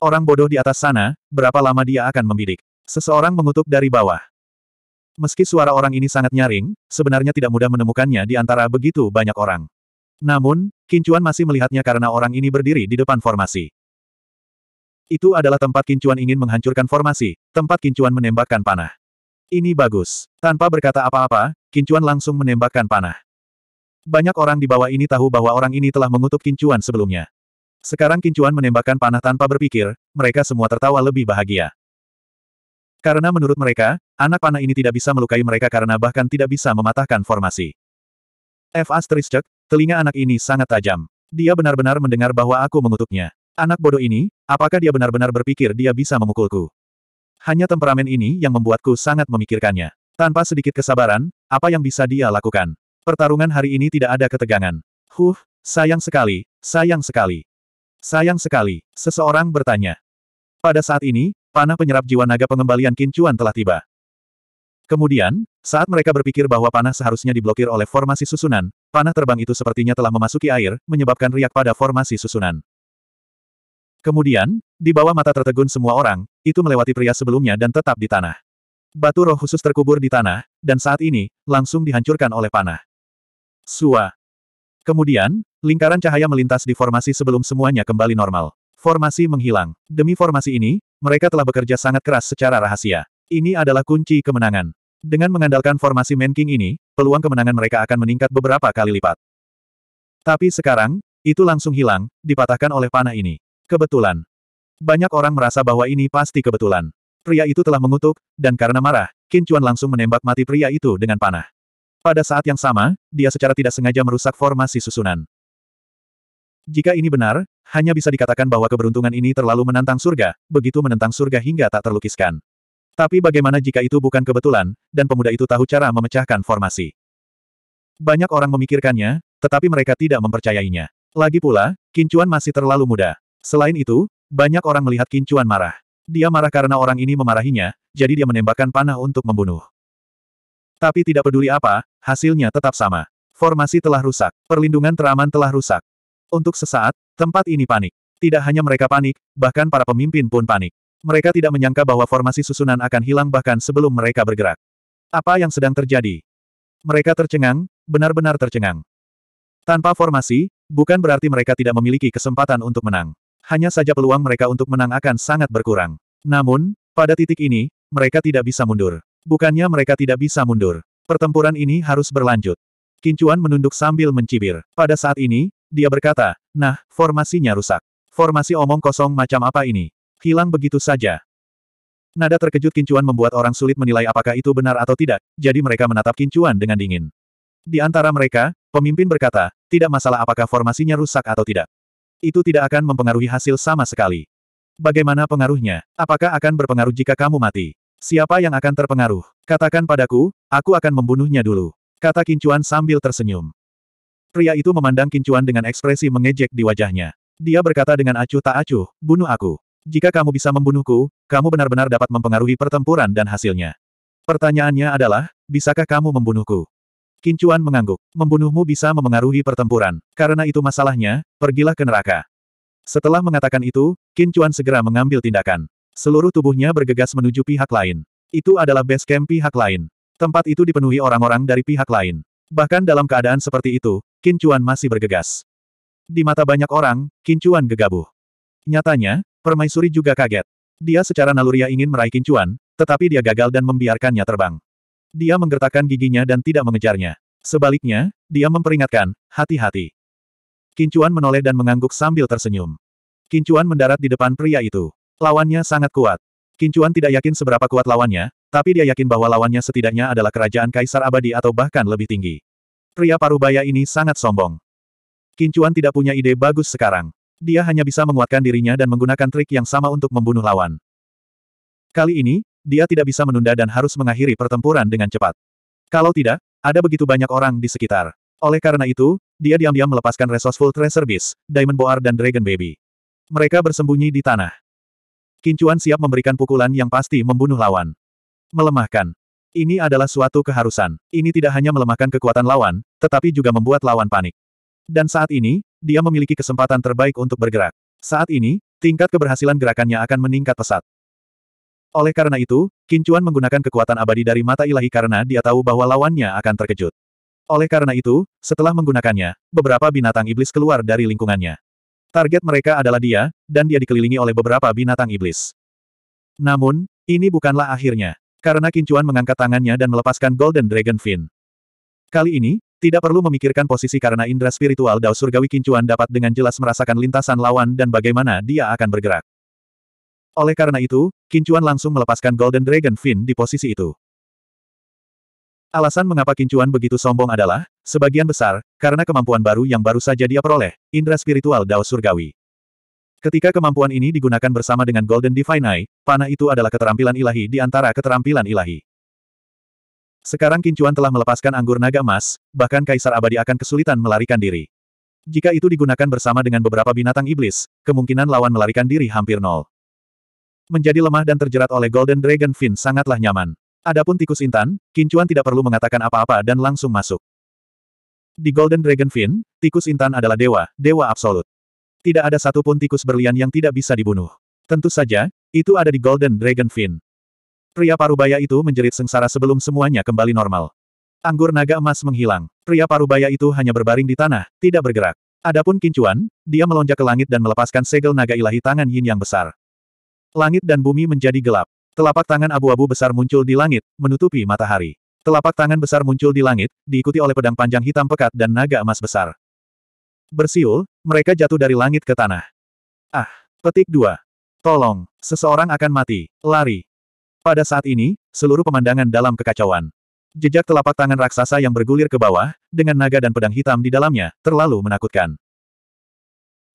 Orang bodoh di atas sana, berapa lama dia akan membidik. Seseorang mengutuk dari bawah. Meski suara orang ini sangat nyaring, sebenarnya tidak mudah menemukannya di antara begitu banyak orang. Namun, Kincuan masih melihatnya karena orang ini berdiri di depan formasi. Itu adalah tempat Kincuan ingin menghancurkan formasi, tempat Kincuan menembakkan panah. Ini bagus. Tanpa berkata apa-apa, Kincuan langsung menembakkan panah. Banyak orang di bawah ini tahu bahwa orang ini telah mengutuk Kincuan sebelumnya. Sekarang Kincuan menembakkan panah tanpa berpikir, mereka semua tertawa lebih bahagia. Karena menurut mereka, anak panah ini tidak bisa melukai mereka karena bahkan tidak bisa mematahkan formasi. F. Asteriscek, telinga anak ini sangat tajam. Dia benar-benar mendengar bahwa aku mengutuknya. Anak bodoh ini, apakah dia benar-benar berpikir dia bisa memukulku? Hanya temperamen ini yang membuatku sangat memikirkannya. Tanpa sedikit kesabaran, apa yang bisa dia lakukan? Pertarungan hari ini tidak ada ketegangan. Huh, sayang sekali, sayang sekali. Sayang sekali, seseorang bertanya. Pada saat ini, panah penyerap jiwa naga pengembalian Kincuan telah tiba. Kemudian, saat mereka berpikir bahwa panah seharusnya diblokir oleh formasi susunan, panah terbang itu sepertinya telah memasuki air, menyebabkan riak pada formasi susunan. Kemudian, di bawah mata tertegun semua orang, itu melewati pria sebelumnya dan tetap di tanah. Batu roh khusus terkubur di tanah, dan saat ini, langsung dihancurkan oleh panah. Sua. Kemudian, Lingkaran cahaya melintas di formasi sebelum semuanya kembali normal. Formasi menghilang. Demi formasi ini, mereka telah bekerja sangat keras secara rahasia. Ini adalah kunci kemenangan. Dengan mengandalkan formasi Manking ini, peluang kemenangan mereka akan meningkat beberapa kali lipat. Tapi sekarang, itu langsung hilang, dipatahkan oleh panah ini. Kebetulan. Banyak orang merasa bahwa ini pasti kebetulan. Pria itu telah mengutuk, dan karena marah, Qin Chuan langsung menembak mati pria itu dengan panah. Pada saat yang sama, dia secara tidak sengaja merusak formasi susunan. Jika ini benar, hanya bisa dikatakan bahwa keberuntungan ini terlalu menantang surga, begitu menentang surga hingga tak terlukiskan. Tapi bagaimana jika itu bukan kebetulan, dan pemuda itu tahu cara memecahkan formasi? Banyak orang memikirkannya, tetapi mereka tidak mempercayainya. Lagi pula, Kincuan masih terlalu muda. Selain itu, banyak orang melihat Kincuan marah. Dia marah karena orang ini memarahinya, jadi dia menembakkan panah untuk membunuh. Tapi tidak peduli apa, hasilnya tetap sama. Formasi telah rusak, perlindungan teraman telah rusak, untuk sesaat, tempat ini panik. Tidak hanya mereka panik, bahkan para pemimpin pun panik. Mereka tidak menyangka bahwa formasi susunan akan hilang bahkan sebelum mereka bergerak. Apa yang sedang terjadi? Mereka tercengang, benar-benar tercengang. Tanpa formasi, bukan berarti mereka tidak memiliki kesempatan untuk menang. Hanya saja peluang mereka untuk menang akan sangat berkurang. Namun, pada titik ini, mereka tidak bisa mundur. Bukannya mereka tidak bisa mundur. Pertempuran ini harus berlanjut. Kincuan menunduk sambil mencibir. Pada saat ini, dia berkata, nah, formasinya rusak. Formasi omong kosong macam apa ini? Hilang begitu saja. Nada terkejut Kincuan membuat orang sulit menilai apakah itu benar atau tidak, jadi mereka menatap Kincuan dengan dingin. Di antara mereka, pemimpin berkata, tidak masalah apakah formasinya rusak atau tidak. Itu tidak akan mempengaruhi hasil sama sekali. Bagaimana pengaruhnya? Apakah akan berpengaruh jika kamu mati? Siapa yang akan terpengaruh? Katakan padaku, aku akan membunuhnya dulu. Kata Kincuan sambil tersenyum. Pria itu memandang Kincuan dengan ekspresi mengejek di wajahnya. Dia berkata dengan acuh tak acuh, bunuh aku. Jika kamu bisa membunuhku, kamu benar-benar dapat mempengaruhi pertempuran dan hasilnya. Pertanyaannya adalah, bisakah kamu membunuhku? Kincuan mengangguk. Membunuhmu bisa memengaruhi pertempuran. Karena itu masalahnya, pergilah ke neraka. Setelah mengatakan itu, Kincuan segera mengambil tindakan. Seluruh tubuhnya bergegas menuju pihak lain. Itu adalah base camp pihak lain. Tempat itu dipenuhi orang-orang dari pihak lain. Bahkan dalam keadaan seperti itu, Kincuan masih bergegas. Di mata banyak orang, Kincuan gegabah. Nyatanya, permaisuri juga kaget. Dia secara naluriah ingin meraih Kincuan, tetapi dia gagal dan membiarkannya terbang. Dia menggertakkan giginya dan tidak mengejarnya. Sebaliknya, dia memperingatkan, hati-hati. Kincuan menoleh dan mengangguk sambil tersenyum. Kincuan mendarat di depan pria itu. Lawannya sangat kuat. Kincuan tidak yakin seberapa kuat lawannya, tapi dia yakin bahwa lawannya setidaknya adalah kerajaan kaisar abadi atau bahkan lebih tinggi. Pria parubaya ini sangat sombong. Kincuan tidak punya ide bagus sekarang. Dia hanya bisa menguatkan dirinya dan menggunakan trik yang sama untuk membunuh lawan. Kali ini, dia tidak bisa menunda dan harus mengakhiri pertempuran dengan cepat. Kalau tidak, ada begitu banyak orang di sekitar. Oleh karena itu, dia diam-diam melepaskan Resourceful Treasure Beast, Diamond Boar dan Dragon Baby. Mereka bersembunyi di tanah. Kincuan siap memberikan pukulan yang pasti membunuh lawan. Melemahkan. Ini adalah suatu keharusan. Ini tidak hanya melemahkan kekuatan lawan, tetapi juga membuat lawan panik. Dan saat ini, dia memiliki kesempatan terbaik untuk bergerak. Saat ini, tingkat keberhasilan gerakannya akan meningkat pesat. Oleh karena itu, Kincuan menggunakan kekuatan abadi dari mata ilahi karena dia tahu bahwa lawannya akan terkejut. Oleh karena itu, setelah menggunakannya, beberapa binatang iblis keluar dari lingkungannya. Target mereka adalah dia, dan dia dikelilingi oleh beberapa binatang iblis. Namun, ini bukanlah akhirnya. Karena Kincuan mengangkat tangannya dan melepaskan Golden Dragon Fin. Kali ini, tidak perlu memikirkan posisi karena indra spiritual Dao Surgawi Kincuan dapat dengan jelas merasakan lintasan lawan dan bagaimana dia akan bergerak. Oleh karena itu, Kincuan langsung melepaskan Golden Dragon Fin di posisi itu. Alasan mengapa Kincuan begitu sombong adalah, sebagian besar, karena kemampuan baru yang baru saja dia peroleh, indra spiritual Dao Surgawi. Ketika kemampuan ini digunakan bersama dengan Golden Divine Eye, panah itu adalah keterampilan ilahi di antara keterampilan ilahi. Sekarang Kincuan telah melepaskan anggur naga emas, bahkan Kaisar Abadi akan kesulitan melarikan diri. Jika itu digunakan bersama dengan beberapa binatang iblis, kemungkinan lawan melarikan diri hampir nol. Menjadi lemah dan terjerat oleh Golden Dragon Fin sangatlah nyaman. Adapun tikus intan, Kincuan tidak perlu mengatakan apa-apa dan langsung masuk. Di Golden Dragon Fin, tikus intan adalah dewa, dewa absolut. Tidak ada satupun tikus berlian yang tidak bisa dibunuh. Tentu saja, itu ada di Golden Dragon Fin. Pria parubaya itu menjerit sengsara sebelum semuanya kembali normal. Anggur naga emas menghilang. Pria parubaya itu hanya berbaring di tanah, tidak bergerak. Adapun Kincuan, dia melonjak ke langit dan melepaskan segel naga ilahi tangan Yin yang besar. Langit dan bumi menjadi gelap. Telapak tangan abu-abu besar muncul di langit, menutupi matahari. Telapak tangan besar muncul di langit, diikuti oleh pedang panjang hitam pekat dan naga emas besar. Bersiul, mereka jatuh dari langit ke tanah. Ah, petik dua. Tolong, seseorang akan mati, lari. Pada saat ini, seluruh pemandangan dalam kekacauan. Jejak telapak tangan raksasa yang bergulir ke bawah, dengan naga dan pedang hitam di dalamnya, terlalu menakutkan.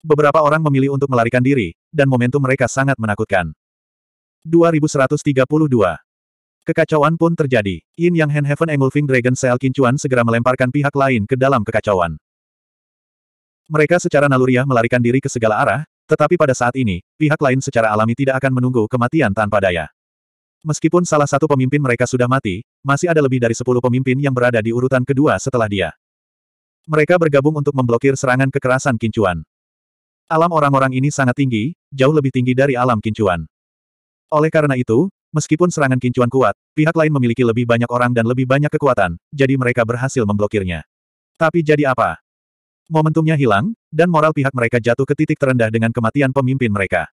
Beberapa orang memilih untuk melarikan diri, dan momentum mereka sangat menakutkan. 2132 Kekacauan pun terjadi. Yin Yang Hand Heaven Engulfing Dragon Seal Kincuan segera melemparkan pihak lain ke dalam kekacauan. Mereka secara naluriah melarikan diri ke segala arah, tetapi pada saat ini, pihak lain secara alami tidak akan menunggu kematian tanpa daya. Meskipun salah satu pemimpin mereka sudah mati, masih ada lebih dari sepuluh pemimpin yang berada di urutan kedua setelah dia. Mereka bergabung untuk memblokir serangan kekerasan kincuan. Alam orang-orang ini sangat tinggi, jauh lebih tinggi dari alam kincuan. Oleh karena itu, meskipun serangan kincuan kuat, pihak lain memiliki lebih banyak orang dan lebih banyak kekuatan, jadi mereka berhasil memblokirnya. Tapi jadi apa? Momentumnya hilang, dan moral pihak mereka jatuh ke titik terendah dengan kematian pemimpin mereka.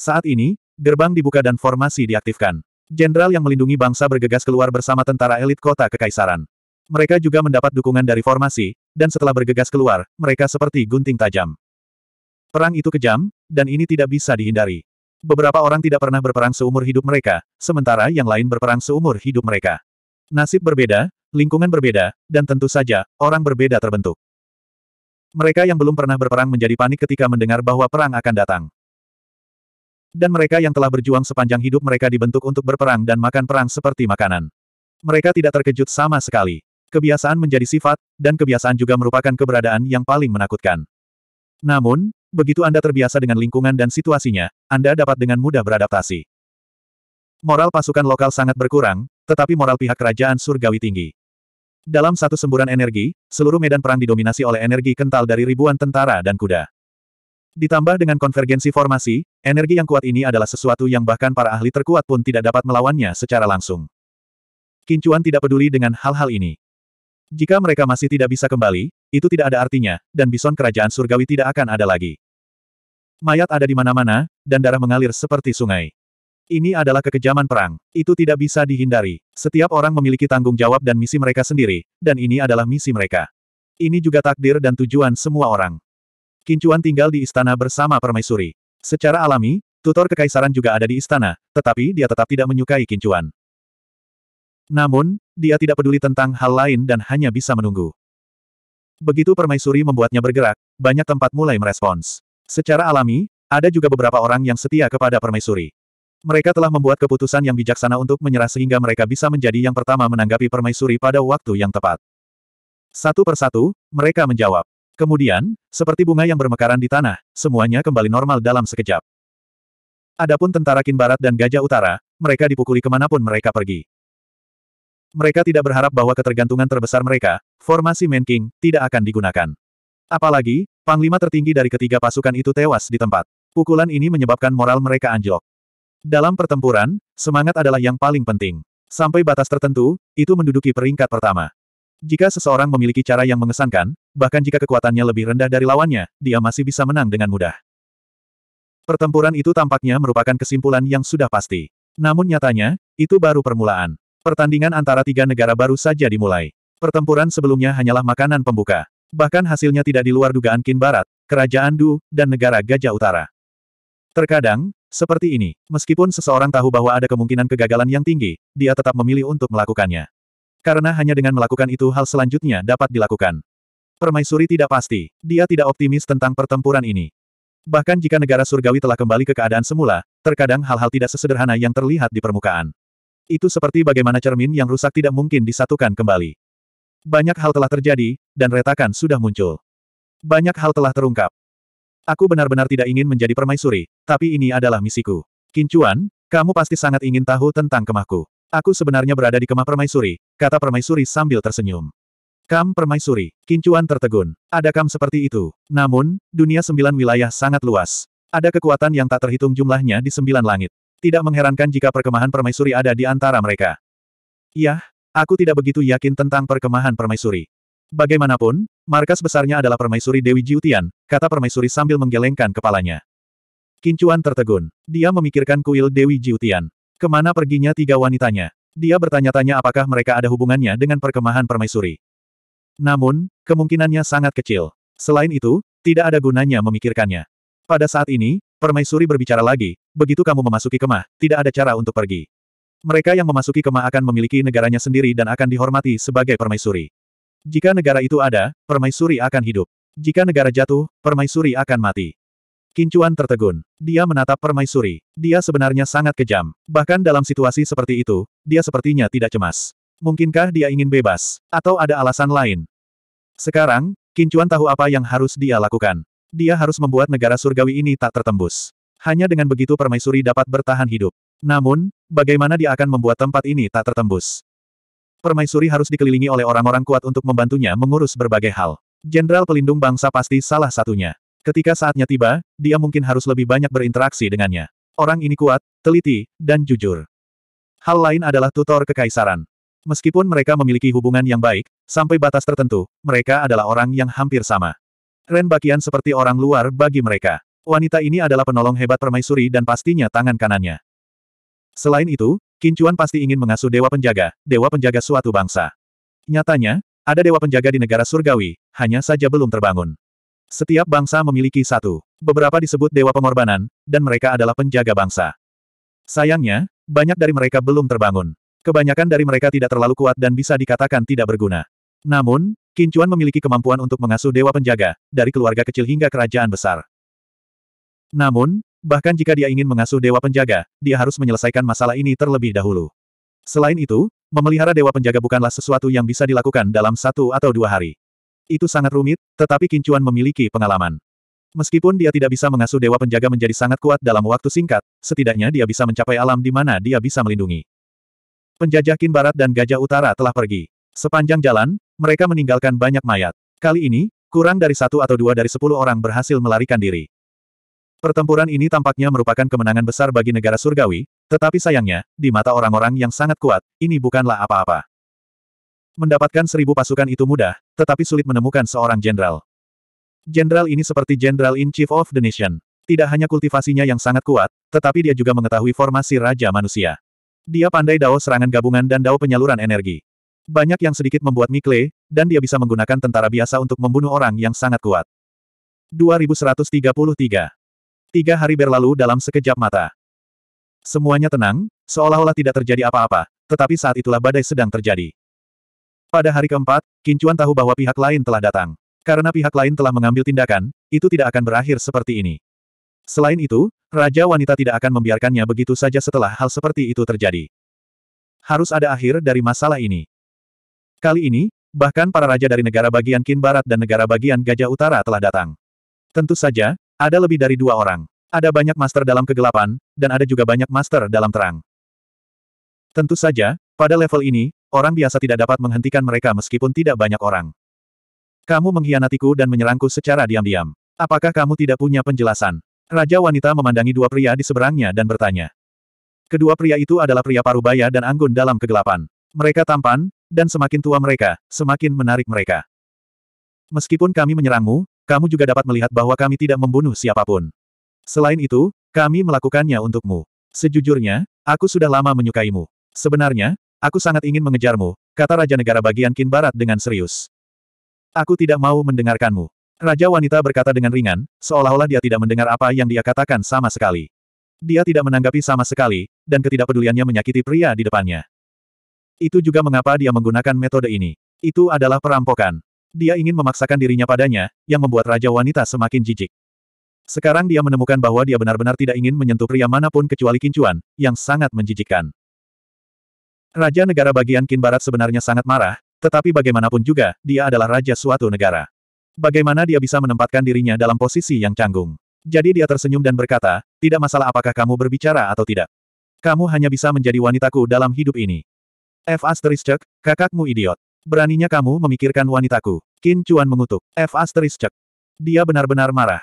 Saat ini, gerbang dibuka dan formasi diaktifkan. Jenderal yang melindungi bangsa bergegas keluar bersama tentara elit kota kekaisaran. Mereka juga mendapat dukungan dari formasi, dan setelah bergegas keluar, mereka seperti gunting tajam. Perang itu kejam, dan ini tidak bisa dihindari. Beberapa orang tidak pernah berperang seumur hidup mereka, sementara yang lain berperang seumur hidup mereka. Nasib berbeda, lingkungan berbeda, dan tentu saja, orang berbeda terbentuk. Mereka yang belum pernah berperang menjadi panik ketika mendengar bahwa perang akan datang. Dan mereka yang telah berjuang sepanjang hidup mereka dibentuk untuk berperang dan makan perang seperti makanan. Mereka tidak terkejut sama sekali. Kebiasaan menjadi sifat, dan kebiasaan juga merupakan keberadaan yang paling menakutkan. Namun, begitu Anda terbiasa dengan lingkungan dan situasinya, Anda dapat dengan mudah beradaptasi. Moral pasukan lokal sangat berkurang, tetapi moral pihak kerajaan surgawi tinggi. Dalam satu semburan energi, seluruh medan perang didominasi oleh energi kental dari ribuan tentara dan kuda. Ditambah dengan konvergensi formasi, energi yang kuat ini adalah sesuatu yang bahkan para ahli terkuat pun tidak dapat melawannya secara langsung. Kincuan tidak peduli dengan hal-hal ini. Jika mereka masih tidak bisa kembali, itu tidak ada artinya, dan bison kerajaan surgawi tidak akan ada lagi. Mayat ada di mana-mana, dan darah mengalir seperti sungai. Ini adalah kekejaman perang, itu tidak bisa dihindari. Setiap orang memiliki tanggung jawab dan misi mereka sendiri, dan ini adalah misi mereka. Ini juga takdir dan tujuan semua orang. Kincuan tinggal di istana bersama permaisuri. Secara alami, tutor kekaisaran juga ada di istana, tetapi dia tetap tidak menyukai Kincuan. Namun, dia tidak peduli tentang hal lain dan hanya bisa menunggu. Begitu permaisuri membuatnya bergerak, banyak tempat mulai merespons. Secara alami, ada juga beberapa orang yang setia kepada permaisuri. Mereka telah membuat keputusan yang bijaksana untuk menyerah sehingga mereka bisa menjadi yang pertama menanggapi permaisuri pada waktu yang tepat. Satu persatu, mereka menjawab. Kemudian, seperti bunga yang bermekaran di tanah, semuanya kembali normal dalam sekejap. Adapun tentara Kin Barat dan Gajah Utara, mereka dipukuli kemanapun mereka pergi. Mereka tidak berharap bahwa ketergantungan terbesar mereka, formasi Man King, tidak akan digunakan. Apalagi, panglima tertinggi dari ketiga pasukan itu tewas di tempat. Pukulan ini menyebabkan moral mereka anjlok. Dalam pertempuran, semangat adalah yang paling penting. Sampai batas tertentu, itu menduduki peringkat pertama. Jika seseorang memiliki cara yang mengesankan, bahkan jika kekuatannya lebih rendah dari lawannya, dia masih bisa menang dengan mudah. Pertempuran itu tampaknya merupakan kesimpulan yang sudah pasti. Namun nyatanya, itu baru permulaan. Pertandingan antara tiga negara baru saja dimulai. Pertempuran sebelumnya hanyalah makanan pembuka. Bahkan hasilnya tidak di luar dugaan Kin Barat, Kerajaan Du, dan negara Gajah Utara. Terkadang, seperti ini, meskipun seseorang tahu bahwa ada kemungkinan kegagalan yang tinggi, dia tetap memilih untuk melakukannya. Karena hanya dengan melakukan itu hal selanjutnya dapat dilakukan. Permaisuri tidak pasti, dia tidak optimis tentang pertempuran ini. Bahkan jika negara surgawi telah kembali ke keadaan semula, terkadang hal-hal tidak sesederhana yang terlihat di permukaan. Itu seperti bagaimana cermin yang rusak tidak mungkin disatukan kembali. Banyak hal telah terjadi, dan retakan sudah muncul. Banyak hal telah terungkap, Aku benar-benar tidak ingin menjadi permaisuri, tapi ini adalah misiku. Kincuan, kamu pasti sangat ingin tahu tentang kemahku. Aku sebenarnya berada di kemah permaisuri, kata permaisuri sambil tersenyum. Kam permaisuri, Kincuan tertegun. Ada kam seperti itu. Namun, dunia sembilan wilayah sangat luas. Ada kekuatan yang tak terhitung jumlahnya di sembilan langit. Tidak mengherankan jika perkemahan permaisuri ada di antara mereka. Yah, aku tidak begitu yakin tentang perkemahan permaisuri. Bagaimanapun, markas besarnya adalah permaisuri Dewi Jiutian, kata permaisuri sambil menggelengkan kepalanya. Kincuan tertegun. Dia memikirkan kuil Dewi Jiutian. Kemana perginya tiga wanitanya? Dia bertanya-tanya apakah mereka ada hubungannya dengan perkemahan permaisuri. Namun, kemungkinannya sangat kecil. Selain itu, tidak ada gunanya memikirkannya. Pada saat ini, permaisuri berbicara lagi, begitu kamu memasuki kemah, tidak ada cara untuk pergi. Mereka yang memasuki kemah akan memiliki negaranya sendiri dan akan dihormati sebagai permaisuri. Jika negara itu ada, permaisuri akan hidup. Jika negara jatuh, permaisuri akan mati. Kincuan tertegun. Dia menatap permaisuri. Dia sebenarnya sangat kejam. Bahkan dalam situasi seperti itu, dia sepertinya tidak cemas. Mungkinkah dia ingin bebas? Atau ada alasan lain? Sekarang, Kincuan tahu apa yang harus dia lakukan. Dia harus membuat negara surgawi ini tak tertembus. Hanya dengan begitu permaisuri dapat bertahan hidup. Namun, bagaimana dia akan membuat tempat ini tak tertembus? Permaisuri harus dikelilingi oleh orang-orang kuat untuk membantunya mengurus berbagai hal. Jenderal pelindung bangsa pasti salah satunya. Ketika saatnya tiba, dia mungkin harus lebih banyak berinteraksi dengannya. Orang ini kuat, teliti, dan jujur. Hal lain adalah tutor kekaisaran. Meskipun mereka memiliki hubungan yang baik, sampai batas tertentu, mereka adalah orang yang hampir sama. Ren Bakian seperti orang luar bagi mereka. Wanita ini adalah penolong hebat permaisuri dan pastinya tangan kanannya. Selain itu, Kincuan pasti ingin mengasuh Dewa Penjaga, Dewa Penjaga suatu bangsa. Nyatanya, ada Dewa Penjaga di negara surgawi, hanya saja belum terbangun. Setiap bangsa memiliki satu. Beberapa disebut dewa pengorbanan, dan mereka adalah penjaga bangsa. Sayangnya, banyak dari mereka belum terbangun. Kebanyakan dari mereka tidak terlalu kuat dan bisa dikatakan tidak berguna. Namun, Kincuan memiliki kemampuan untuk mengasuh dewa penjaga, dari keluarga kecil hingga kerajaan besar. Namun, bahkan jika dia ingin mengasuh dewa penjaga, dia harus menyelesaikan masalah ini terlebih dahulu. Selain itu, memelihara dewa penjaga bukanlah sesuatu yang bisa dilakukan dalam satu atau dua hari. Itu sangat rumit, tetapi Kincuan memiliki pengalaman. Meskipun dia tidak bisa mengasuh Dewa Penjaga menjadi sangat kuat dalam waktu singkat, setidaknya dia bisa mencapai alam di mana dia bisa melindungi. Penjajah Kin Barat dan Gajah Utara telah pergi. Sepanjang jalan, mereka meninggalkan banyak mayat. Kali ini, kurang dari satu atau dua dari sepuluh orang berhasil melarikan diri. Pertempuran ini tampaknya merupakan kemenangan besar bagi negara surgawi, tetapi sayangnya, di mata orang-orang yang sangat kuat, ini bukanlah apa-apa. Mendapatkan seribu pasukan itu mudah, tetapi sulit menemukan seorang jenderal. Jenderal ini seperti Jenderal in Chief of the Nation. Tidak hanya kultivasinya yang sangat kuat, tetapi dia juga mengetahui formasi Raja Manusia. Dia pandai dao serangan gabungan dan dao penyaluran energi. Banyak yang sedikit membuat mikle, dan dia bisa menggunakan tentara biasa untuk membunuh orang yang sangat kuat. 2133 Tiga hari berlalu dalam sekejap mata. Semuanya tenang, seolah-olah tidak terjadi apa-apa, tetapi saat itulah badai sedang terjadi. Pada hari keempat, Kincuan tahu bahwa pihak lain telah datang. Karena pihak lain telah mengambil tindakan, itu tidak akan berakhir seperti ini. Selain itu, Raja Wanita tidak akan membiarkannya begitu saja setelah hal seperti itu terjadi. Harus ada akhir dari masalah ini. Kali ini, bahkan para raja dari negara bagian Kin Barat dan negara bagian Gajah Utara telah datang. Tentu saja, ada lebih dari dua orang. Ada banyak master dalam kegelapan, dan ada juga banyak master dalam terang. Tentu saja, pada level ini, Orang biasa tidak dapat menghentikan mereka meskipun tidak banyak orang. Kamu mengkhianatiku dan menyerangku secara diam-diam. Apakah kamu tidak punya penjelasan? Raja wanita memandangi dua pria di seberangnya dan bertanya. Kedua pria itu adalah pria parubaya dan anggun dalam kegelapan. Mereka tampan, dan semakin tua mereka, semakin menarik mereka. Meskipun kami menyerangmu, kamu juga dapat melihat bahwa kami tidak membunuh siapapun. Selain itu, kami melakukannya untukmu. Sejujurnya, aku sudah lama menyukaimu. Sebenarnya, Aku sangat ingin mengejarmu, kata Raja Negara bagian Kin Barat dengan serius. Aku tidak mau mendengarkanmu. Raja wanita berkata dengan ringan, seolah-olah dia tidak mendengar apa yang dia katakan sama sekali. Dia tidak menanggapi sama sekali, dan ketidakpeduliannya menyakiti pria di depannya. Itu juga mengapa dia menggunakan metode ini. Itu adalah perampokan. Dia ingin memaksakan dirinya padanya, yang membuat raja wanita semakin jijik. Sekarang dia menemukan bahwa dia benar-benar tidak ingin menyentuh pria manapun kecuali kincuan, yang sangat menjijikkan. Raja negara bagian Kin Barat sebenarnya sangat marah, tetapi bagaimanapun juga, dia adalah raja suatu negara. Bagaimana dia bisa menempatkan dirinya dalam posisi yang canggung? Jadi dia tersenyum dan berkata, tidak masalah apakah kamu berbicara atau tidak. Kamu hanya bisa menjadi wanitaku dalam hidup ini. F. asteriscek, kakakmu idiot. Beraninya kamu memikirkan wanitaku. Kin Chuan mengutuk. F. asteriscek. Dia benar-benar marah.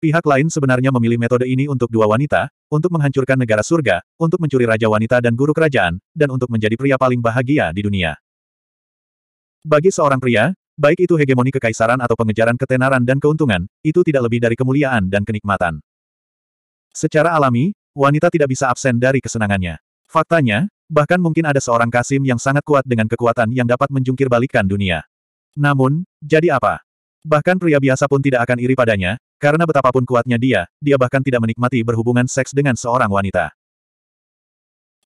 Pihak lain sebenarnya memilih metode ini untuk dua wanita, untuk menghancurkan negara surga, untuk mencuri raja wanita dan guru kerajaan, dan untuk menjadi pria paling bahagia di dunia. Bagi seorang pria, baik itu hegemoni kekaisaran atau pengejaran ketenaran dan keuntungan, itu tidak lebih dari kemuliaan dan kenikmatan. Secara alami, wanita tidak bisa absen dari kesenangannya. Faktanya, bahkan mungkin ada seorang Kasim yang sangat kuat dengan kekuatan yang dapat menjungkir balikan dunia. Namun, jadi apa? Bahkan pria biasa pun tidak akan iri padanya, karena betapapun kuatnya dia, dia bahkan tidak menikmati berhubungan seks dengan seorang wanita.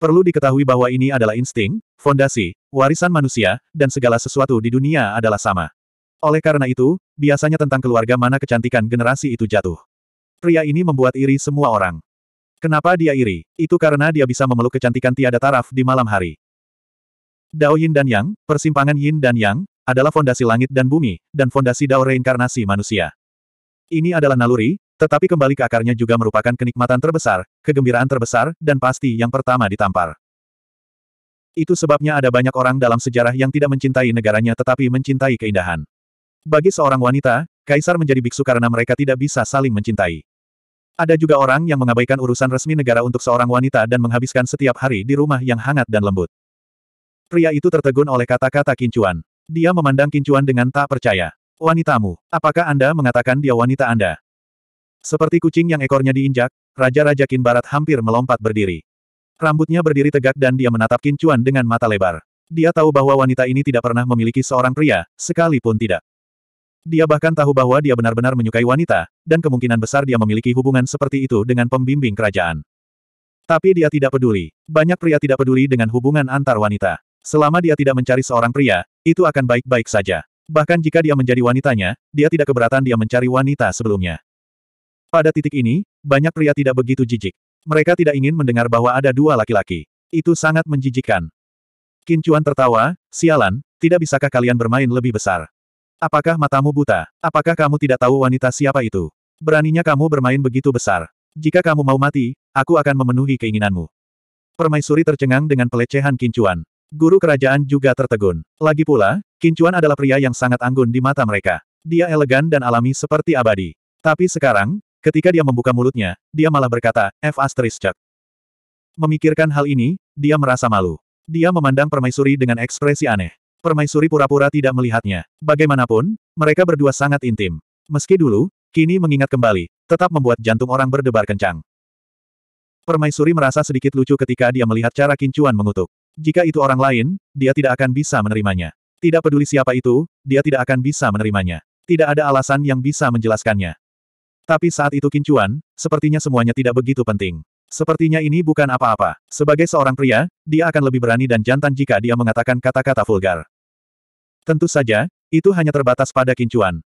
Perlu diketahui bahwa ini adalah insting, fondasi, warisan manusia, dan segala sesuatu di dunia adalah sama. Oleh karena itu, biasanya tentang keluarga mana kecantikan generasi itu jatuh. Pria ini membuat iri semua orang. Kenapa dia iri? Itu karena dia bisa memeluk kecantikan tiada taraf di malam hari. Dao Yin dan Yang, persimpangan Yin dan Yang, adalah fondasi langit dan bumi, dan fondasi Dao reinkarnasi manusia. Ini adalah naluri, tetapi kembali ke akarnya juga merupakan kenikmatan terbesar, kegembiraan terbesar, dan pasti yang pertama ditampar. Itu sebabnya ada banyak orang dalam sejarah yang tidak mencintai negaranya tetapi mencintai keindahan. Bagi seorang wanita, kaisar menjadi biksu karena mereka tidak bisa saling mencintai. Ada juga orang yang mengabaikan urusan resmi negara untuk seorang wanita dan menghabiskan setiap hari di rumah yang hangat dan lembut. Pria itu tertegun oleh kata-kata kincuan. Dia memandang kincuan dengan tak percaya. Wanitamu, apakah Anda mengatakan dia wanita Anda? Seperti kucing yang ekornya diinjak, Raja-Raja Kin Barat hampir melompat berdiri. Rambutnya berdiri tegak dan dia menatap Kincuan dengan mata lebar. Dia tahu bahwa wanita ini tidak pernah memiliki seorang pria, sekalipun tidak. Dia bahkan tahu bahwa dia benar-benar menyukai wanita, dan kemungkinan besar dia memiliki hubungan seperti itu dengan pembimbing kerajaan. Tapi dia tidak peduli. Banyak pria tidak peduli dengan hubungan antar wanita. Selama dia tidak mencari seorang pria, itu akan baik-baik saja. Bahkan jika dia menjadi wanitanya, dia tidak keberatan dia mencari wanita sebelumnya. Pada titik ini, banyak pria tidak begitu jijik. Mereka tidak ingin mendengar bahwa ada dua laki-laki. Itu sangat menjijikkan. Kincuan tertawa, sialan, tidak bisakah kalian bermain lebih besar? Apakah matamu buta? Apakah kamu tidak tahu wanita siapa itu? Beraninya kamu bermain begitu besar. Jika kamu mau mati, aku akan memenuhi keinginanmu. Permaisuri tercengang dengan pelecehan Kincuan. Guru kerajaan juga tertegun. Lagi pula, Kincuan adalah pria yang sangat anggun di mata mereka. Dia elegan dan alami seperti abadi. Tapi sekarang, ketika dia membuka mulutnya, dia malah berkata, F asteris cek. Memikirkan hal ini, dia merasa malu. Dia memandang permaisuri dengan ekspresi aneh. Permaisuri pura-pura tidak melihatnya. Bagaimanapun, mereka berdua sangat intim. Meski dulu, kini mengingat kembali, tetap membuat jantung orang berdebar kencang. Permaisuri merasa sedikit lucu ketika dia melihat cara Kincuan mengutuk. Jika itu orang lain, dia tidak akan bisa menerimanya. Tidak peduli siapa itu, dia tidak akan bisa menerimanya. Tidak ada alasan yang bisa menjelaskannya. Tapi saat itu Kincuan, sepertinya semuanya tidak begitu penting. Sepertinya ini bukan apa-apa. Sebagai seorang pria, dia akan lebih berani dan jantan jika dia mengatakan kata-kata vulgar. Tentu saja, itu hanya terbatas pada Kincuan.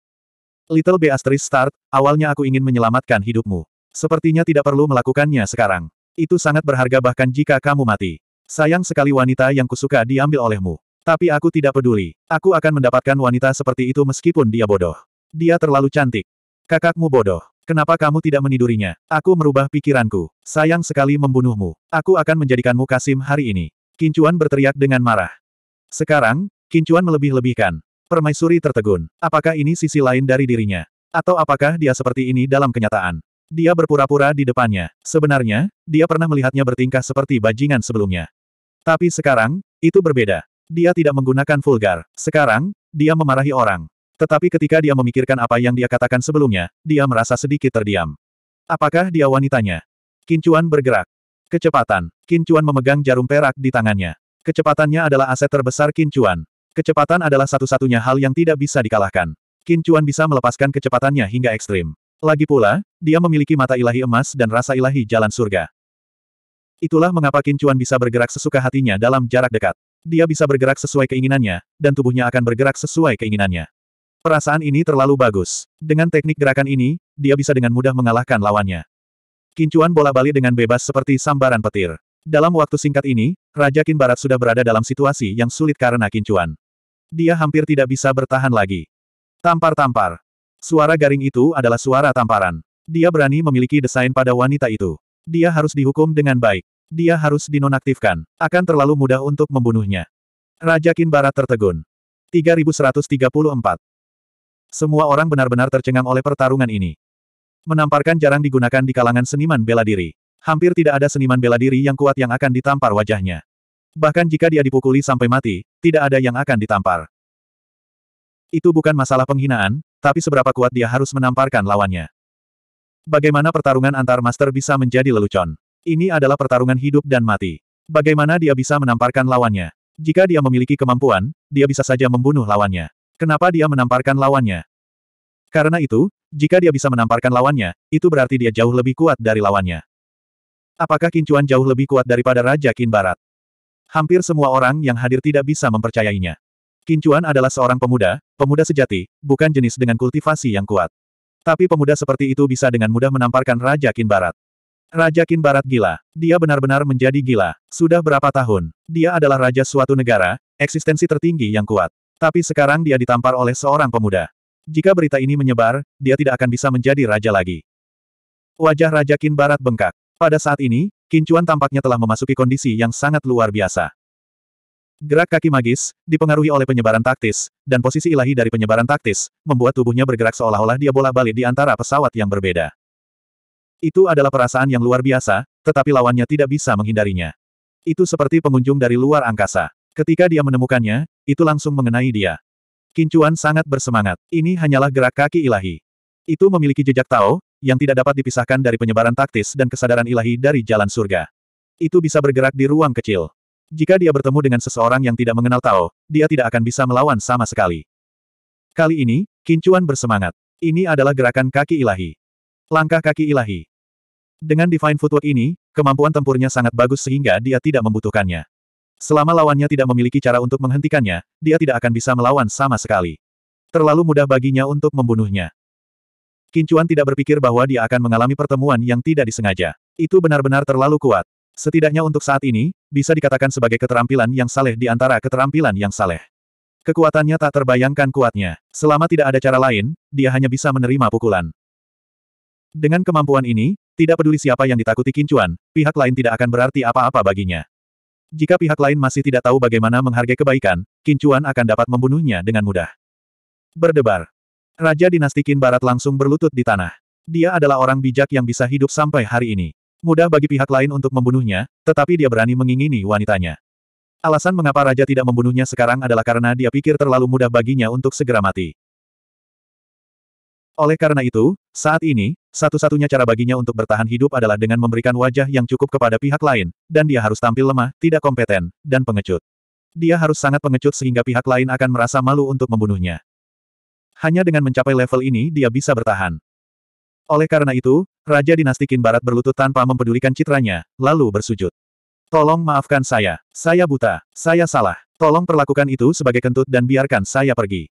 Little B asterisk start, awalnya aku ingin menyelamatkan hidupmu. Sepertinya tidak perlu melakukannya sekarang. Itu sangat berharga bahkan jika kamu mati. Sayang sekali wanita yang kusuka diambil olehmu. Tapi aku tidak peduli. Aku akan mendapatkan wanita seperti itu meskipun dia bodoh. Dia terlalu cantik. Kakakmu bodoh. Kenapa kamu tidak menidurinya? Aku merubah pikiranku. Sayang sekali membunuhmu. Aku akan menjadikanmu kasim hari ini. Kincuan berteriak dengan marah. Sekarang, Kincuan melebih-lebihkan. Permaisuri tertegun. Apakah ini sisi lain dari dirinya? Atau apakah dia seperti ini dalam kenyataan? Dia berpura-pura di depannya. Sebenarnya, dia pernah melihatnya bertingkah seperti bajingan sebelumnya. Tapi sekarang, itu berbeda. Dia tidak menggunakan vulgar. Sekarang, dia memarahi orang. Tetapi ketika dia memikirkan apa yang dia katakan sebelumnya, dia merasa sedikit terdiam. Apakah dia wanitanya? Kincuan bergerak. Kecepatan. Kincuan memegang jarum perak di tangannya. Kecepatannya adalah aset terbesar Kincuan. Kecepatan adalah satu-satunya hal yang tidak bisa dikalahkan. Kincuan bisa melepaskan kecepatannya hingga ekstrim. Lagi pula, dia memiliki mata ilahi emas dan rasa ilahi jalan surga. Itulah mengapa Kincuan bisa bergerak sesuka hatinya dalam jarak dekat. Dia bisa bergerak sesuai keinginannya, dan tubuhnya akan bergerak sesuai keinginannya. Perasaan ini terlalu bagus. Dengan teknik gerakan ini, dia bisa dengan mudah mengalahkan lawannya. Kincuan bola balik dengan bebas seperti sambaran petir. Dalam waktu singkat ini, Raja Kin Barat sudah berada dalam situasi yang sulit karena Kincuan. Dia hampir tidak bisa bertahan lagi. Tampar-tampar, Suara garing itu adalah suara tamparan. Dia berani memiliki desain pada wanita itu. Dia harus dihukum dengan baik. Dia harus dinonaktifkan. Akan terlalu mudah untuk membunuhnya. Raja Kinbara tertegun. 3134. Semua orang benar-benar tercengang oleh pertarungan ini. Menamparkan jarang digunakan di kalangan seniman bela diri. Hampir tidak ada seniman bela diri yang kuat yang akan ditampar wajahnya. Bahkan jika dia dipukuli sampai mati, tidak ada yang akan ditampar. Itu bukan masalah penghinaan, tapi seberapa kuat dia harus menamparkan lawannya. Bagaimana pertarungan antar master bisa menjadi lelucon? Ini adalah pertarungan hidup dan mati. Bagaimana dia bisa menamparkan lawannya? Jika dia memiliki kemampuan, dia bisa saja membunuh lawannya. Kenapa dia menamparkan lawannya? Karena itu, jika dia bisa menamparkan lawannya, itu berarti dia jauh lebih kuat dari lawannya. Apakah Kincuan jauh lebih kuat daripada Raja Kin Barat? Hampir semua orang yang hadir tidak bisa mempercayainya. Kincuan adalah seorang pemuda, Pemuda sejati, bukan jenis dengan kultivasi yang kuat. Tapi pemuda seperti itu bisa dengan mudah menamparkan Raja Kin Barat. Raja Kin Barat gila. Dia benar-benar menjadi gila. Sudah berapa tahun? Dia adalah raja suatu negara, eksistensi tertinggi yang kuat. Tapi sekarang dia ditampar oleh seorang pemuda. Jika berita ini menyebar, dia tidak akan bisa menjadi raja lagi. Wajah Raja Kin Barat bengkak. Pada saat ini, Kincuan tampaknya telah memasuki kondisi yang sangat luar biasa. Gerak kaki magis, dipengaruhi oleh penyebaran taktis, dan posisi ilahi dari penyebaran taktis, membuat tubuhnya bergerak seolah-olah dia bola-balik di antara pesawat yang berbeda. Itu adalah perasaan yang luar biasa, tetapi lawannya tidak bisa menghindarinya. Itu seperti pengunjung dari luar angkasa. Ketika dia menemukannya, itu langsung mengenai dia. Kincuan sangat bersemangat. Ini hanyalah gerak kaki ilahi. Itu memiliki jejak Tao, yang tidak dapat dipisahkan dari penyebaran taktis dan kesadaran ilahi dari jalan surga. Itu bisa bergerak di ruang kecil. Jika dia bertemu dengan seseorang yang tidak mengenal Tao, dia tidak akan bisa melawan sama sekali. Kali ini, Kincuan bersemangat. Ini adalah gerakan kaki ilahi. Langkah kaki ilahi. Dengan Divine Footwork ini, kemampuan tempurnya sangat bagus sehingga dia tidak membutuhkannya. Selama lawannya tidak memiliki cara untuk menghentikannya, dia tidak akan bisa melawan sama sekali. Terlalu mudah baginya untuk membunuhnya. Kincuan tidak berpikir bahwa dia akan mengalami pertemuan yang tidak disengaja. Itu benar-benar terlalu kuat. Setidaknya untuk saat ini, bisa dikatakan sebagai keterampilan yang saleh di antara keterampilan yang saleh. Kekuatannya tak terbayangkan kuatnya. Selama tidak ada cara lain, dia hanya bisa menerima pukulan. Dengan kemampuan ini, tidak peduli siapa yang ditakuti Kincuan, pihak lain tidak akan berarti apa-apa baginya. Jika pihak lain masih tidak tahu bagaimana menghargai kebaikan, Kincuan akan dapat membunuhnya dengan mudah. Berdebar. Raja dinasti Kin Barat langsung berlutut di tanah. Dia adalah orang bijak yang bisa hidup sampai hari ini. Mudah bagi pihak lain untuk membunuhnya, tetapi dia berani mengingini wanitanya. Alasan mengapa raja tidak membunuhnya sekarang adalah karena dia pikir terlalu mudah baginya untuk segera mati. Oleh karena itu, saat ini, satu-satunya cara baginya untuk bertahan hidup adalah dengan memberikan wajah yang cukup kepada pihak lain, dan dia harus tampil lemah, tidak kompeten, dan pengecut. Dia harus sangat pengecut sehingga pihak lain akan merasa malu untuk membunuhnya. Hanya dengan mencapai level ini dia bisa bertahan. Oleh karena itu, Raja Dinasti Qin Barat berlutut tanpa mempedulikan citranya, lalu bersujud. Tolong maafkan saya. Saya buta. Saya salah. Tolong perlakukan itu sebagai kentut dan biarkan saya pergi.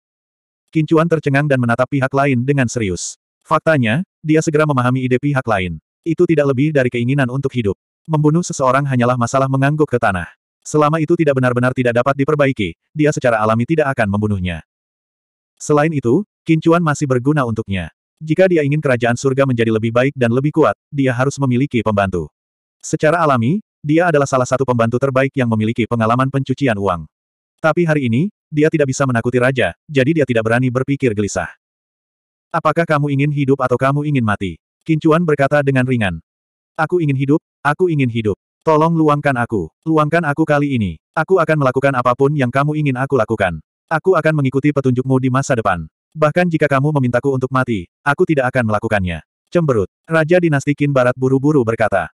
Kincuan tercengang dan menatap pihak lain dengan serius. Faktanya, dia segera memahami ide pihak lain. Itu tidak lebih dari keinginan untuk hidup. Membunuh seseorang hanyalah masalah mengangguk ke tanah. Selama itu tidak benar-benar tidak dapat diperbaiki, dia secara alami tidak akan membunuhnya. Selain itu, Kincuan masih berguna untuknya. Jika dia ingin kerajaan surga menjadi lebih baik dan lebih kuat, dia harus memiliki pembantu. Secara alami, dia adalah salah satu pembantu terbaik yang memiliki pengalaman pencucian uang. Tapi hari ini, dia tidak bisa menakuti raja, jadi dia tidak berani berpikir gelisah. Apakah kamu ingin hidup atau kamu ingin mati? Kincuan berkata dengan ringan. Aku ingin hidup, aku ingin hidup. Tolong luangkan aku, luangkan aku kali ini. Aku akan melakukan apapun yang kamu ingin aku lakukan. Aku akan mengikuti petunjukmu di masa depan. Bahkan jika kamu memintaku untuk mati, aku tidak akan melakukannya. Cemberut. Raja Dinasti Qin Barat buru-buru berkata.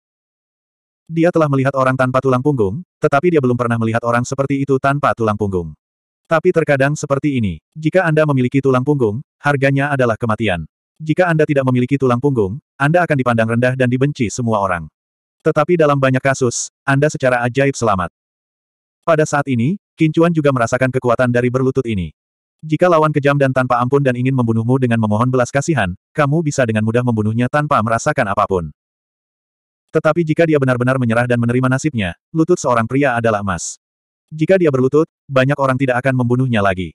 Dia telah melihat orang tanpa tulang punggung, tetapi dia belum pernah melihat orang seperti itu tanpa tulang punggung. Tapi terkadang seperti ini. Jika Anda memiliki tulang punggung, harganya adalah kematian. Jika Anda tidak memiliki tulang punggung, Anda akan dipandang rendah dan dibenci semua orang. Tetapi dalam banyak kasus, Anda secara ajaib selamat. Pada saat ini, Kincuan juga merasakan kekuatan dari berlutut ini. Jika lawan kejam dan tanpa ampun dan ingin membunuhmu dengan memohon belas kasihan, kamu bisa dengan mudah membunuhnya tanpa merasakan apapun. Tetapi jika dia benar-benar menyerah dan menerima nasibnya, lutut seorang pria adalah emas. Jika dia berlutut, banyak orang tidak akan membunuhnya lagi.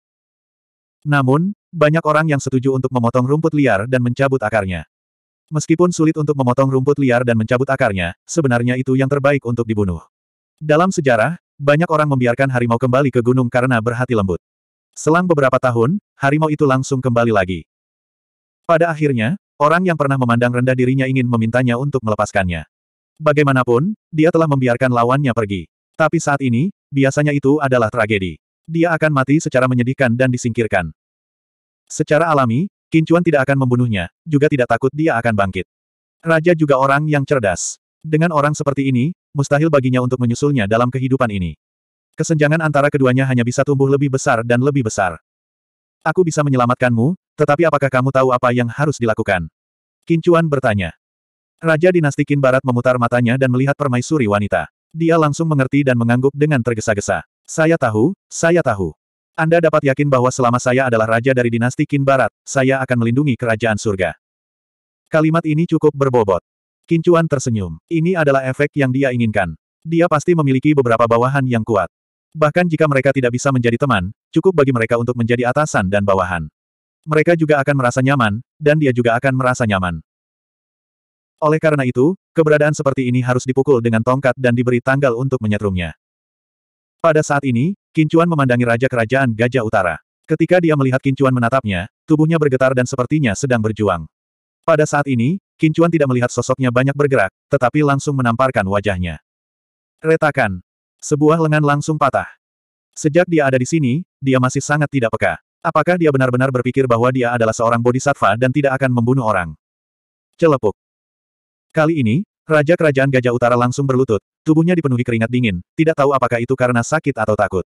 Namun, banyak orang yang setuju untuk memotong rumput liar dan mencabut akarnya. Meskipun sulit untuk memotong rumput liar dan mencabut akarnya, sebenarnya itu yang terbaik untuk dibunuh. Dalam sejarah, banyak orang membiarkan harimau kembali ke gunung karena berhati lembut. Selang beberapa tahun, harimau itu langsung kembali lagi. Pada akhirnya, orang yang pernah memandang rendah dirinya ingin memintanya untuk melepaskannya. Bagaimanapun, dia telah membiarkan lawannya pergi. Tapi saat ini, biasanya itu adalah tragedi. Dia akan mati secara menyedihkan dan disingkirkan. Secara alami, Kincuan tidak akan membunuhnya, juga tidak takut dia akan bangkit. Raja juga orang yang cerdas. Dengan orang seperti ini, mustahil baginya untuk menyusulnya dalam kehidupan ini. Kesenjangan antara keduanya hanya bisa tumbuh lebih besar dan lebih besar. Aku bisa menyelamatkanmu, tetapi apakah kamu tahu apa yang harus dilakukan? Kincuan bertanya. Raja dinasti Qin Barat memutar matanya dan melihat permaisuri wanita. Dia langsung mengerti dan mengangguk dengan tergesa-gesa. Saya tahu, saya tahu. Anda dapat yakin bahwa selama saya adalah raja dari dinasti Qin Barat, saya akan melindungi kerajaan surga. Kalimat ini cukup berbobot. Kincuan tersenyum. Ini adalah efek yang dia inginkan. Dia pasti memiliki beberapa bawahan yang kuat. Bahkan jika mereka tidak bisa menjadi teman, cukup bagi mereka untuk menjadi atasan dan bawahan. Mereka juga akan merasa nyaman, dan dia juga akan merasa nyaman. Oleh karena itu, keberadaan seperti ini harus dipukul dengan tongkat dan diberi tanggal untuk menyetrumnya. Pada saat ini, Kincuan memandangi Raja Kerajaan Gajah Utara. Ketika dia melihat Kincuan menatapnya, tubuhnya bergetar dan sepertinya sedang berjuang. Pada saat ini, Kincuan tidak melihat sosoknya banyak bergerak, tetapi langsung menamparkan wajahnya. Retakan. Sebuah lengan langsung patah. Sejak dia ada di sini, dia masih sangat tidak peka. Apakah dia benar-benar berpikir bahwa dia adalah seorang bodhisattva dan tidak akan membunuh orang? Celepuk. Kali ini, Raja Kerajaan Gajah Utara langsung berlutut, tubuhnya dipenuhi keringat dingin, tidak tahu apakah itu karena sakit atau takut.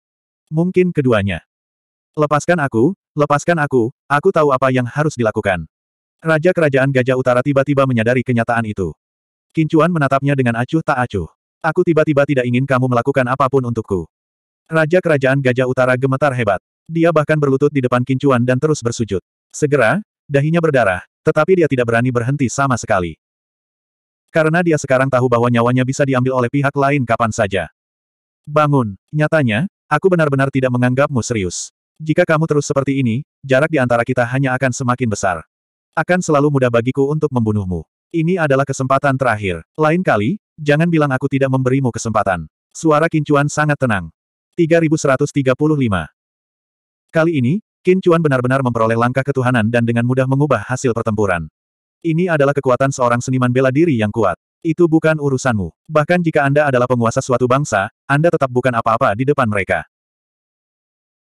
Mungkin keduanya. Lepaskan aku, lepaskan aku, aku tahu apa yang harus dilakukan. Raja Kerajaan Gajah Utara tiba-tiba menyadari kenyataan itu. Kincuan menatapnya dengan acuh tak acuh. Aku tiba-tiba tidak ingin kamu melakukan apapun untukku. Raja Kerajaan Gajah Utara gemetar hebat. Dia bahkan berlutut di depan kincuan dan terus bersujud. Segera, dahinya berdarah, tetapi dia tidak berani berhenti sama sekali. Karena dia sekarang tahu bahwa nyawanya bisa diambil oleh pihak lain kapan saja. Bangun, nyatanya, aku benar-benar tidak menganggapmu serius. Jika kamu terus seperti ini, jarak di antara kita hanya akan semakin besar. Akan selalu mudah bagiku untuk membunuhmu. Ini adalah kesempatan terakhir. Lain kali, Jangan bilang aku tidak memberimu kesempatan. Suara Kincuan sangat tenang. 3135. Kali ini, Kincuan benar-benar memperoleh langkah ketuhanan dan dengan mudah mengubah hasil pertempuran. Ini adalah kekuatan seorang seniman bela diri yang kuat. Itu bukan urusanmu. Bahkan jika Anda adalah penguasa suatu bangsa, Anda tetap bukan apa-apa di depan mereka.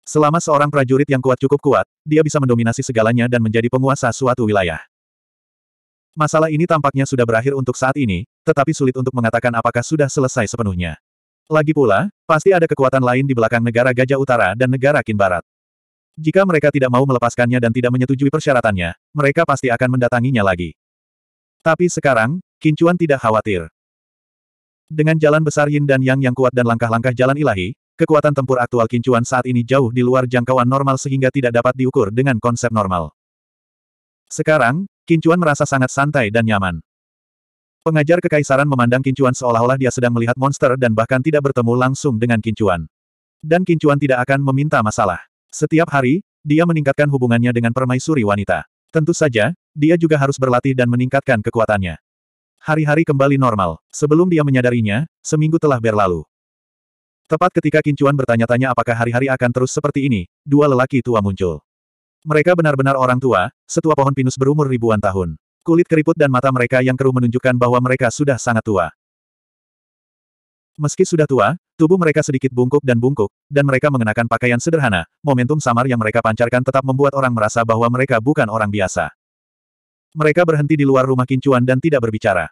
Selama seorang prajurit yang kuat cukup kuat, dia bisa mendominasi segalanya dan menjadi penguasa suatu wilayah. Masalah ini tampaknya sudah berakhir untuk saat ini, tetapi sulit untuk mengatakan apakah sudah selesai sepenuhnya. Lagi pula, pasti ada kekuatan lain di belakang negara Gajah Utara dan negara Kin Barat. Jika mereka tidak mau melepaskannya dan tidak menyetujui persyaratannya, mereka pasti akan mendatanginya lagi. Tapi sekarang, Kincuan tidak khawatir. Dengan jalan besar Yin dan Yang yang kuat dan langkah-langkah jalan ilahi, Kekuatan tempur aktual Kincuan saat ini jauh di luar jangkauan normal sehingga tidak dapat diukur dengan konsep normal. Sekarang, Kincuan merasa sangat santai dan nyaman. Pengajar kekaisaran memandang Kincuan seolah-olah dia sedang melihat monster dan bahkan tidak bertemu langsung dengan Kincuan. Dan Kincuan tidak akan meminta masalah. Setiap hari, dia meningkatkan hubungannya dengan permaisuri wanita. Tentu saja, dia juga harus berlatih dan meningkatkan kekuatannya. Hari-hari kembali normal. Sebelum dia menyadarinya, seminggu telah berlalu. Tepat ketika Kincuan bertanya-tanya apakah hari-hari akan terus seperti ini, dua lelaki tua muncul. Mereka benar-benar orang tua, setua pohon pinus berumur ribuan tahun. Kulit keriput dan mata mereka yang keruh menunjukkan bahwa mereka sudah sangat tua. Meski sudah tua, tubuh mereka sedikit bungkuk dan bungkuk, dan mereka mengenakan pakaian sederhana, momentum samar yang mereka pancarkan tetap membuat orang merasa bahwa mereka bukan orang biasa. Mereka berhenti di luar rumah Kincuan dan tidak berbicara.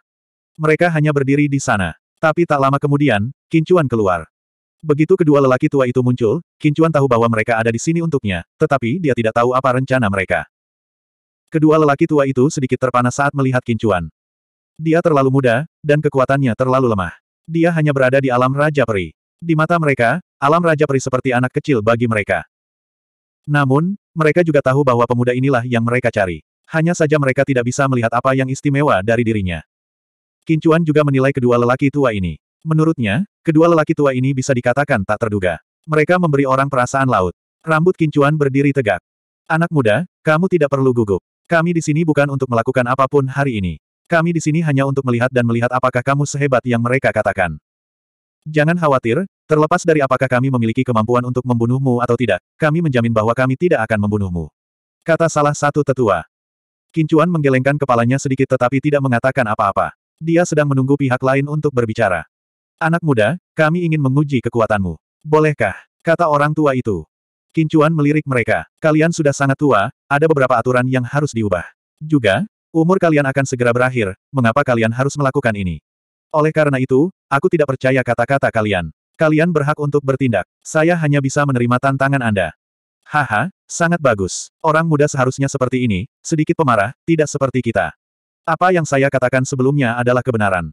Mereka hanya berdiri di sana. Tapi tak lama kemudian, Kincuan keluar. Begitu kedua lelaki tua itu muncul, Kincuan tahu bahwa mereka ada di sini untuknya, tetapi dia tidak tahu apa rencana mereka. Kedua lelaki tua itu sedikit terpana saat melihat Kincuan. Dia terlalu muda, dan kekuatannya terlalu lemah. Dia hanya berada di alam Raja Peri. Di mata mereka, alam Raja Peri seperti anak kecil bagi mereka. Namun, mereka juga tahu bahwa pemuda inilah yang mereka cari. Hanya saja mereka tidak bisa melihat apa yang istimewa dari dirinya. Kincuan juga menilai kedua lelaki tua ini. Menurutnya, kedua lelaki tua ini bisa dikatakan tak terduga. Mereka memberi orang perasaan laut. Rambut kincuan berdiri tegak. Anak muda, kamu tidak perlu gugup. Kami di sini bukan untuk melakukan apapun hari ini. Kami di sini hanya untuk melihat dan melihat apakah kamu sehebat yang mereka katakan. Jangan khawatir, terlepas dari apakah kami memiliki kemampuan untuk membunuhmu atau tidak, kami menjamin bahwa kami tidak akan membunuhmu. Kata salah satu tetua. Kincuan menggelengkan kepalanya sedikit tetapi tidak mengatakan apa-apa. Dia sedang menunggu pihak lain untuk berbicara. Anak muda, kami ingin menguji kekuatanmu. Bolehkah? Kata orang tua itu. Kincuan melirik mereka. Kalian sudah sangat tua, ada beberapa aturan yang harus diubah. Juga, umur kalian akan segera berakhir, mengapa kalian harus melakukan ini? Oleh karena itu, aku tidak percaya kata-kata kalian. Kalian berhak untuk bertindak. Saya hanya bisa menerima tantangan Anda. Haha, sangat bagus. Orang muda seharusnya seperti ini, sedikit pemarah, tidak seperti kita. Apa yang saya katakan sebelumnya adalah kebenaran.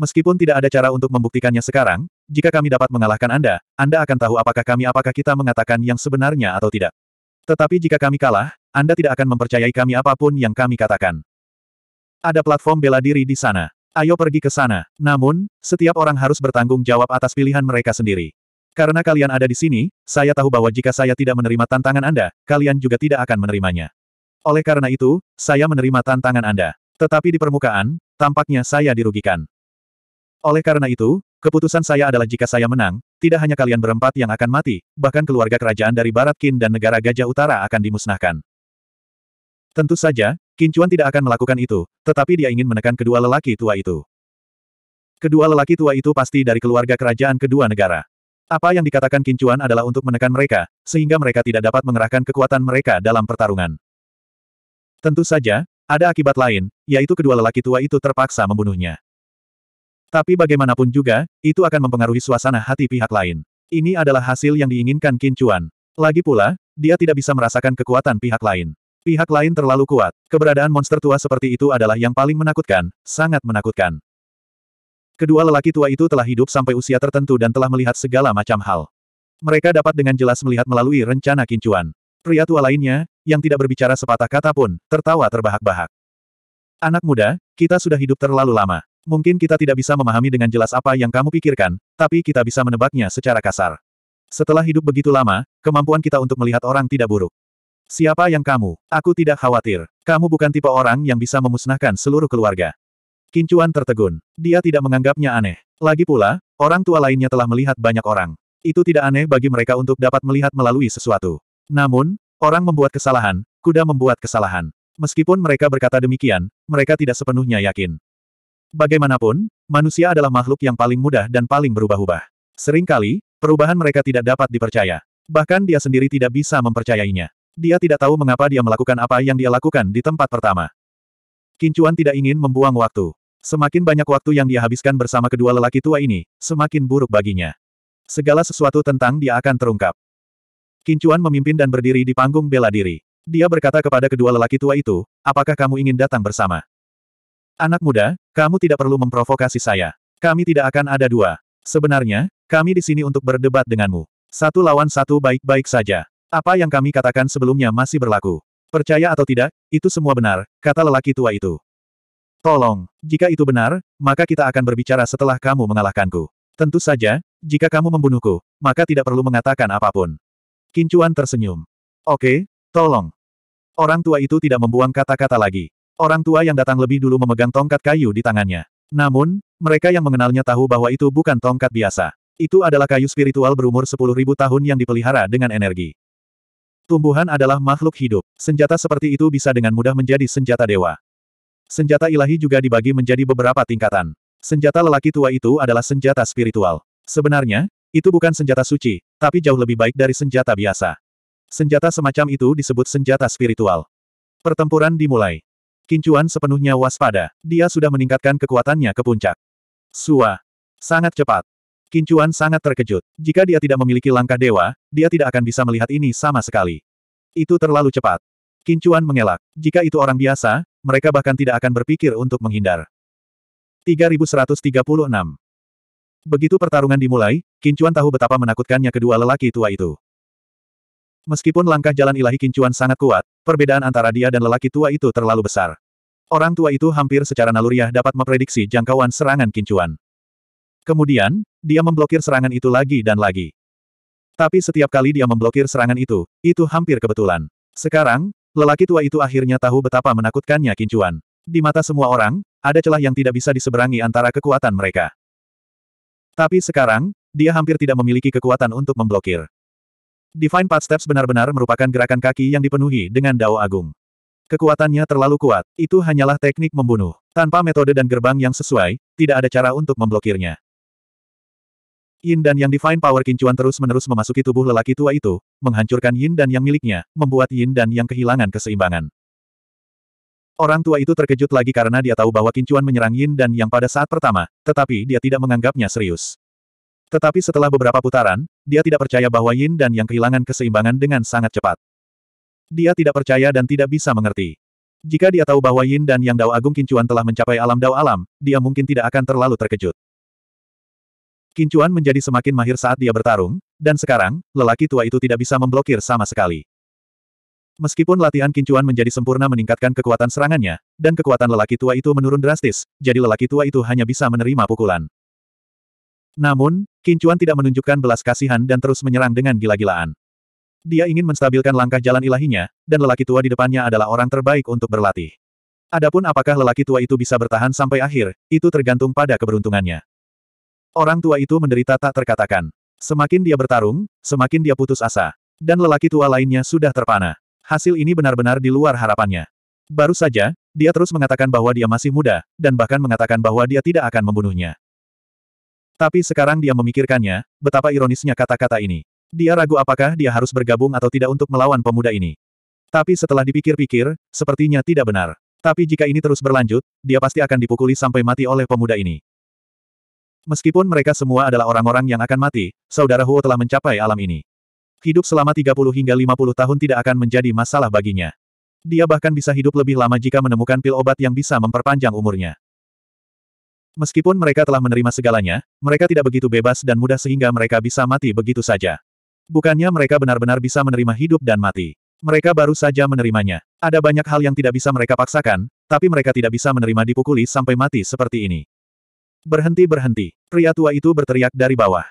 Meskipun tidak ada cara untuk membuktikannya sekarang, jika kami dapat mengalahkan Anda, Anda akan tahu apakah kami apakah kita mengatakan yang sebenarnya atau tidak. Tetapi jika kami kalah, Anda tidak akan mempercayai kami apapun yang kami katakan. Ada platform bela diri di sana. Ayo pergi ke sana. Namun, setiap orang harus bertanggung jawab atas pilihan mereka sendiri. Karena kalian ada di sini, saya tahu bahwa jika saya tidak menerima tantangan Anda, kalian juga tidak akan menerimanya. Oleh karena itu, saya menerima tantangan Anda. Tetapi di permukaan, tampaknya saya dirugikan. Oleh karena itu, keputusan saya adalah jika saya menang, tidak hanya kalian berempat yang akan mati, bahkan keluarga kerajaan dari Barat Qin dan negara Gajah Utara akan dimusnahkan. Tentu saja, Qin Chuan tidak akan melakukan itu, tetapi dia ingin menekan kedua lelaki tua itu. Kedua lelaki tua itu pasti dari keluarga kerajaan kedua negara. Apa yang dikatakan Qin Chuan adalah untuk menekan mereka, sehingga mereka tidak dapat mengerahkan kekuatan mereka dalam pertarungan. Tentu saja, ada akibat lain, yaitu kedua lelaki tua itu terpaksa membunuhnya. Tapi bagaimanapun juga, itu akan mempengaruhi suasana hati pihak lain. Ini adalah hasil yang diinginkan Qin Chuan. Lagi pula, dia tidak bisa merasakan kekuatan pihak lain. Pihak lain terlalu kuat. Keberadaan monster tua seperti itu adalah yang paling menakutkan, sangat menakutkan. Kedua lelaki tua itu telah hidup sampai usia tertentu dan telah melihat segala macam hal. Mereka dapat dengan jelas melihat melalui rencana Qin Chuan. Pria tua lainnya, yang tidak berbicara sepatah kata pun, tertawa terbahak-bahak. Anak muda, kita sudah hidup terlalu lama. Mungkin kita tidak bisa memahami dengan jelas apa yang kamu pikirkan, tapi kita bisa menebaknya secara kasar. Setelah hidup begitu lama, kemampuan kita untuk melihat orang tidak buruk. Siapa yang kamu? Aku tidak khawatir. Kamu bukan tipe orang yang bisa memusnahkan seluruh keluarga. Kincuan tertegun. Dia tidak menganggapnya aneh. Lagi pula, orang tua lainnya telah melihat banyak orang. Itu tidak aneh bagi mereka untuk dapat melihat melalui sesuatu. Namun, orang membuat kesalahan, kuda membuat kesalahan. Meskipun mereka berkata demikian, mereka tidak sepenuhnya yakin. Bagaimanapun, manusia adalah makhluk yang paling mudah dan paling berubah-ubah. Seringkali, perubahan mereka tidak dapat dipercaya. Bahkan dia sendiri tidak bisa mempercayainya. Dia tidak tahu mengapa dia melakukan apa yang dia lakukan di tempat pertama. Kincuan tidak ingin membuang waktu. Semakin banyak waktu yang dia habiskan bersama kedua lelaki tua ini, semakin buruk baginya. Segala sesuatu tentang dia akan terungkap. Kincuan memimpin dan berdiri di panggung bela diri. Dia berkata kepada kedua lelaki tua itu, apakah kamu ingin datang bersama? Anak muda, kamu tidak perlu memprovokasi saya. Kami tidak akan ada dua. Sebenarnya, kami di sini untuk berdebat denganmu. Satu lawan satu baik-baik saja. Apa yang kami katakan sebelumnya masih berlaku. Percaya atau tidak, itu semua benar, kata lelaki tua itu. Tolong, jika itu benar, maka kita akan berbicara setelah kamu mengalahkanku. Tentu saja, jika kamu membunuhku, maka tidak perlu mengatakan apapun. Kincuan tersenyum. Oke, tolong. Orang tua itu tidak membuang kata-kata lagi. Orang tua yang datang lebih dulu memegang tongkat kayu di tangannya. Namun, mereka yang mengenalnya tahu bahwa itu bukan tongkat biasa. Itu adalah kayu spiritual berumur 10.000 tahun yang dipelihara dengan energi. Tumbuhan adalah makhluk hidup. Senjata seperti itu bisa dengan mudah menjadi senjata dewa. Senjata ilahi juga dibagi menjadi beberapa tingkatan. Senjata lelaki tua itu adalah senjata spiritual. Sebenarnya, itu bukan senjata suci, tapi jauh lebih baik dari senjata biasa. Senjata semacam itu disebut senjata spiritual. Pertempuran dimulai. Kincuan sepenuhnya waspada, dia sudah meningkatkan kekuatannya ke puncak. Sua. Sangat cepat. Kincuan sangat terkejut. Jika dia tidak memiliki langkah dewa, dia tidak akan bisa melihat ini sama sekali. Itu terlalu cepat. Kincuan mengelak. Jika itu orang biasa, mereka bahkan tidak akan berpikir untuk menghindar. 3136 Begitu pertarungan dimulai, Kincuan tahu betapa menakutkannya kedua lelaki tua itu. Meskipun langkah jalan ilahi Kincuan sangat kuat, Perbedaan antara dia dan lelaki tua itu terlalu besar. Orang tua itu hampir secara naluriah dapat memprediksi jangkauan serangan kincuan. Kemudian, dia memblokir serangan itu lagi dan lagi. Tapi setiap kali dia memblokir serangan itu, itu hampir kebetulan. Sekarang, lelaki tua itu akhirnya tahu betapa menakutkannya kincuan. Di mata semua orang, ada celah yang tidak bisa diseberangi antara kekuatan mereka. Tapi sekarang, dia hampir tidak memiliki kekuatan untuk memblokir. Divine Path Steps benar-benar merupakan gerakan kaki yang dipenuhi dengan dao agung. Kekuatannya terlalu kuat, itu hanyalah teknik membunuh. Tanpa metode dan gerbang yang sesuai, tidak ada cara untuk memblokirnya. Yin dan Yang Divine Power Kincuan terus-menerus memasuki tubuh lelaki tua itu, menghancurkan Yin dan Yang miliknya, membuat Yin dan Yang kehilangan keseimbangan. Orang tua itu terkejut lagi karena dia tahu bahwa Kincuan menyerang Yin dan Yang pada saat pertama, tetapi dia tidak menganggapnya serius. Tetapi setelah beberapa putaran, dia tidak percaya bahwa Yin dan Yang kehilangan keseimbangan dengan sangat cepat. Dia tidak percaya dan tidak bisa mengerti. Jika dia tahu bahwa Yin dan Yang Dao Agung Kincuan telah mencapai alam Dao Alam, dia mungkin tidak akan terlalu terkejut. Kincuan menjadi semakin mahir saat dia bertarung, dan sekarang, lelaki tua itu tidak bisa memblokir sama sekali. Meskipun latihan Kincuan menjadi sempurna meningkatkan kekuatan serangannya, dan kekuatan lelaki tua itu menurun drastis, jadi lelaki tua itu hanya bisa menerima pukulan. Namun, Kincuan tidak menunjukkan belas kasihan dan terus menyerang dengan gila-gilaan. Dia ingin menstabilkan langkah jalan ilahinya, dan lelaki tua di depannya adalah orang terbaik untuk berlatih. Adapun apakah lelaki tua itu bisa bertahan sampai akhir, itu tergantung pada keberuntungannya. Orang tua itu menderita tak terkatakan. Semakin dia bertarung, semakin dia putus asa. Dan lelaki tua lainnya sudah terpana. Hasil ini benar-benar di luar harapannya. Baru saja, dia terus mengatakan bahwa dia masih muda, dan bahkan mengatakan bahwa dia tidak akan membunuhnya. Tapi sekarang dia memikirkannya, betapa ironisnya kata-kata ini. Dia ragu apakah dia harus bergabung atau tidak untuk melawan pemuda ini. Tapi setelah dipikir-pikir, sepertinya tidak benar. Tapi jika ini terus berlanjut, dia pasti akan dipukuli sampai mati oleh pemuda ini. Meskipun mereka semua adalah orang-orang yang akan mati, saudara Huo telah mencapai alam ini. Hidup selama 30 hingga 50 tahun tidak akan menjadi masalah baginya. Dia bahkan bisa hidup lebih lama jika menemukan pil obat yang bisa memperpanjang umurnya. Meskipun mereka telah menerima segalanya, mereka tidak begitu bebas dan mudah sehingga mereka bisa mati begitu saja. Bukannya mereka benar-benar bisa menerima hidup dan mati. Mereka baru saja menerimanya. Ada banyak hal yang tidak bisa mereka paksakan, tapi mereka tidak bisa menerima dipukuli sampai mati seperti ini. Berhenti berhenti, pria tua itu berteriak dari bawah.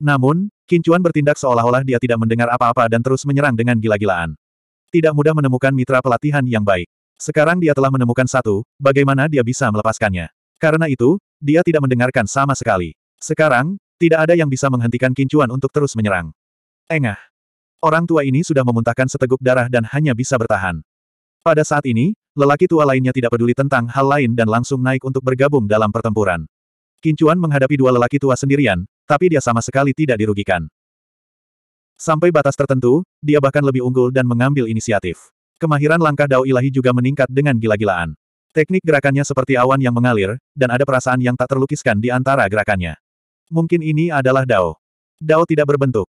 Namun, Kincuan bertindak seolah-olah dia tidak mendengar apa-apa dan terus menyerang dengan gila-gilaan. Tidak mudah menemukan mitra pelatihan yang baik. Sekarang dia telah menemukan satu, bagaimana dia bisa melepaskannya. Karena itu, dia tidak mendengarkan sama sekali. Sekarang, tidak ada yang bisa menghentikan kincuan untuk terus menyerang. Engah. Orang tua ini sudah memuntahkan seteguk darah dan hanya bisa bertahan. Pada saat ini, lelaki tua lainnya tidak peduli tentang hal lain dan langsung naik untuk bergabung dalam pertempuran. Kincuan menghadapi dua lelaki tua sendirian, tapi dia sama sekali tidak dirugikan. Sampai batas tertentu, dia bahkan lebih unggul dan mengambil inisiatif. Kemahiran langkah Dao Ilahi juga meningkat dengan gila-gilaan. Teknik gerakannya seperti awan yang mengalir, dan ada perasaan yang tak terlukiskan di antara gerakannya. Mungkin ini adalah Dao. Dao tidak berbentuk.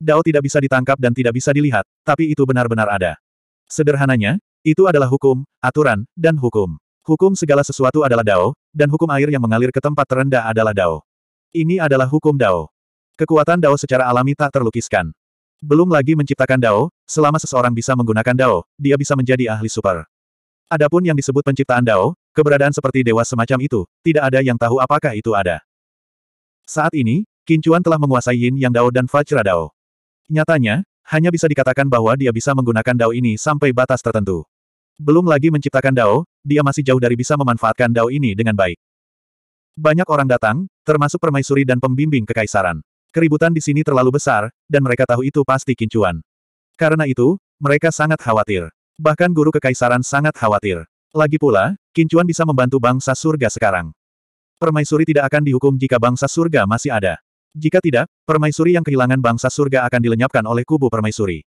Dao tidak bisa ditangkap dan tidak bisa dilihat, tapi itu benar-benar ada. Sederhananya, itu adalah hukum, aturan, dan hukum. Hukum segala sesuatu adalah Dao, dan hukum air yang mengalir ke tempat terendah adalah Dao. Ini adalah hukum Dao. Kekuatan Dao secara alami tak terlukiskan. Belum lagi menciptakan Dao, selama seseorang bisa menggunakan Dao, dia bisa menjadi ahli super. Adapun yang disebut penciptaan Dao, keberadaan seperti dewa semacam itu, tidak ada yang tahu apakah itu ada. Saat ini, Kincuan telah menguasai Yin Yang Dao dan Vajra Dao. Nyatanya, hanya bisa dikatakan bahwa dia bisa menggunakan Dao ini sampai batas tertentu. Belum lagi menciptakan Dao, dia masih jauh dari bisa memanfaatkan Dao ini dengan baik. Banyak orang datang, termasuk permaisuri dan pembimbing kekaisaran. Keributan di sini terlalu besar, dan mereka tahu itu pasti kincuan. Karena itu, mereka sangat khawatir. Bahkan guru kekaisaran sangat khawatir. Lagi pula, Kincuan bisa membantu bangsa surga sekarang. Permaisuri tidak akan dihukum jika bangsa surga masih ada. Jika tidak, permaisuri yang kehilangan bangsa surga akan dilenyapkan oleh kubu permaisuri.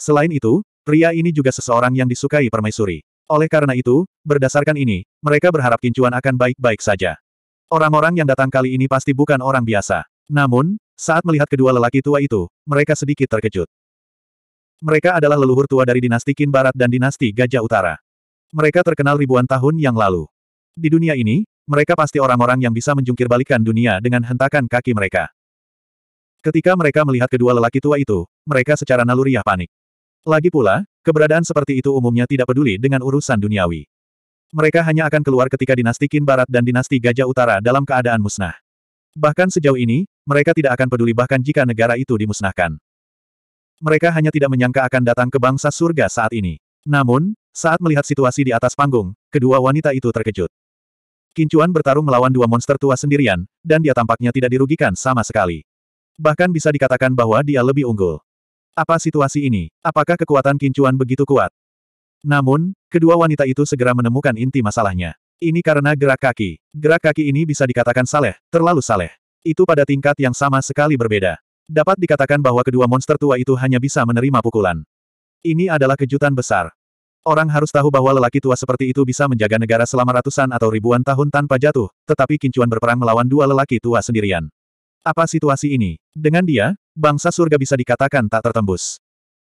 Selain itu, pria ini juga seseorang yang disukai permaisuri. Oleh karena itu, berdasarkan ini, mereka berharap Kincuan akan baik-baik saja. Orang-orang yang datang kali ini pasti bukan orang biasa. Namun, saat melihat kedua lelaki tua itu, mereka sedikit terkejut. Mereka adalah leluhur tua dari dinasti Qin Barat dan dinasti Gajah Utara. Mereka terkenal ribuan tahun yang lalu. Di dunia ini, mereka pasti orang-orang yang bisa menjungkir dunia dengan hentakan kaki mereka. Ketika mereka melihat kedua lelaki tua itu, mereka secara naluriah panik. Lagi pula, keberadaan seperti itu umumnya tidak peduli dengan urusan duniawi. Mereka hanya akan keluar ketika dinasti Qin Barat dan dinasti Gajah Utara dalam keadaan musnah. Bahkan sejauh ini, mereka tidak akan peduli bahkan jika negara itu dimusnahkan. Mereka hanya tidak menyangka akan datang ke bangsa surga saat ini. Namun, saat melihat situasi di atas panggung, kedua wanita itu terkejut. Kincuan bertarung melawan dua monster tua sendirian, dan dia tampaknya tidak dirugikan sama sekali. Bahkan bisa dikatakan bahwa dia lebih unggul. Apa situasi ini? Apakah kekuatan Kincuan begitu kuat? Namun, kedua wanita itu segera menemukan inti masalahnya. Ini karena gerak kaki. Gerak kaki ini bisa dikatakan saleh, terlalu saleh. Itu pada tingkat yang sama sekali berbeda. Dapat dikatakan bahwa kedua monster tua itu hanya bisa menerima pukulan. Ini adalah kejutan besar. Orang harus tahu bahwa lelaki tua seperti itu bisa menjaga negara selama ratusan atau ribuan tahun tanpa jatuh, tetapi Kincuan berperang melawan dua lelaki tua sendirian. Apa situasi ini? Dengan dia, bangsa surga bisa dikatakan tak tertembus.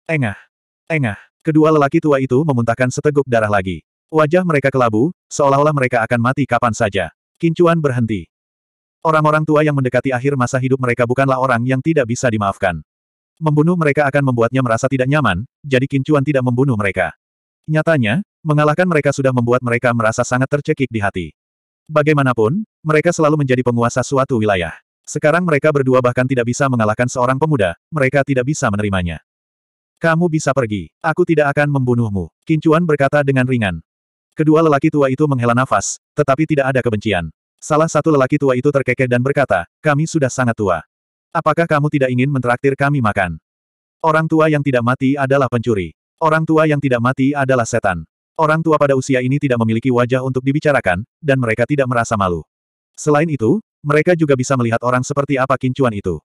Engah. Engah. Kedua lelaki tua itu memuntahkan seteguk darah lagi. Wajah mereka kelabu, seolah-olah mereka akan mati kapan saja. Kincuan berhenti. Orang-orang tua yang mendekati akhir masa hidup mereka bukanlah orang yang tidak bisa dimaafkan. Membunuh mereka akan membuatnya merasa tidak nyaman, jadi Kincuan tidak membunuh mereka. Nyatanya, mengalahkan mereka sudah membuat mereka merasa sangat tercekik di hati. Bagaimanapun, mereka selalu menjadi penguasa suatu wilayah. Sekarang mereka berdua bahkan tidak bisa mengalahkan seorang pemuda, mereka tidak bisa menerimanya. Kamu bisa pergi, aku tidak akan membunuhmu, Kincuan berkata dengan ringan. Kedua lelaki tua itu menghela nafas, tetapi tidak ada kebencian. Salah satu lelaki tua itu terkekeh dan berkata, kami sudah sangat tua. Apakah kamu tidak ingin mentraktir kami makan? Orang tua yang tidak mati adalah pencuri. Orang tua yang tidak mati adalah setan. Orang tua pada usia ini tidak memiliki wajah untuk dibicarakan, dan mereka tidak merasa malu. Selain itu, mereka juga bisa melihat orang seperti apa kincuan itu.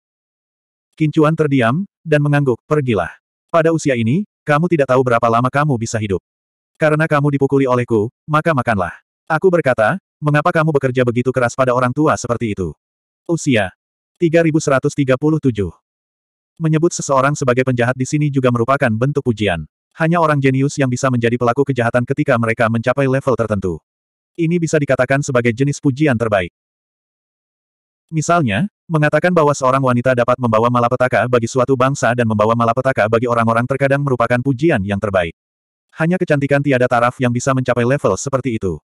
Kincuan terdiam, dan mengangguk, pergilah. Pada usia ini, kamu tidak tahu berapa lama kamu bisa hidup. Karena kamu dipukuli olehku, maka makanlah. Aku berkata, Mengapa kamu bekerja begitu keras pada orang tua seperti itu? Usia. 3137. Menyebut seseorang sebagai penjahat di sini juga merupakan bentuk pujian. Hanya orang jenius yang bisa menjadi pelaku kejahatan ketika mereka mencapai level tertentu. Ini bisa dikatakan sebagai jenis pujian terbaik. Misalnya, mengatakan bahwa seorang wanita dapat membawa malapetaka bagi suatu bangsa dan membawa malapetaka bagi orang-orang terkadang merupakan pujian yang terbaik. Hanya kecantikan tiada taraf yang bisa mencapai level seperti itu.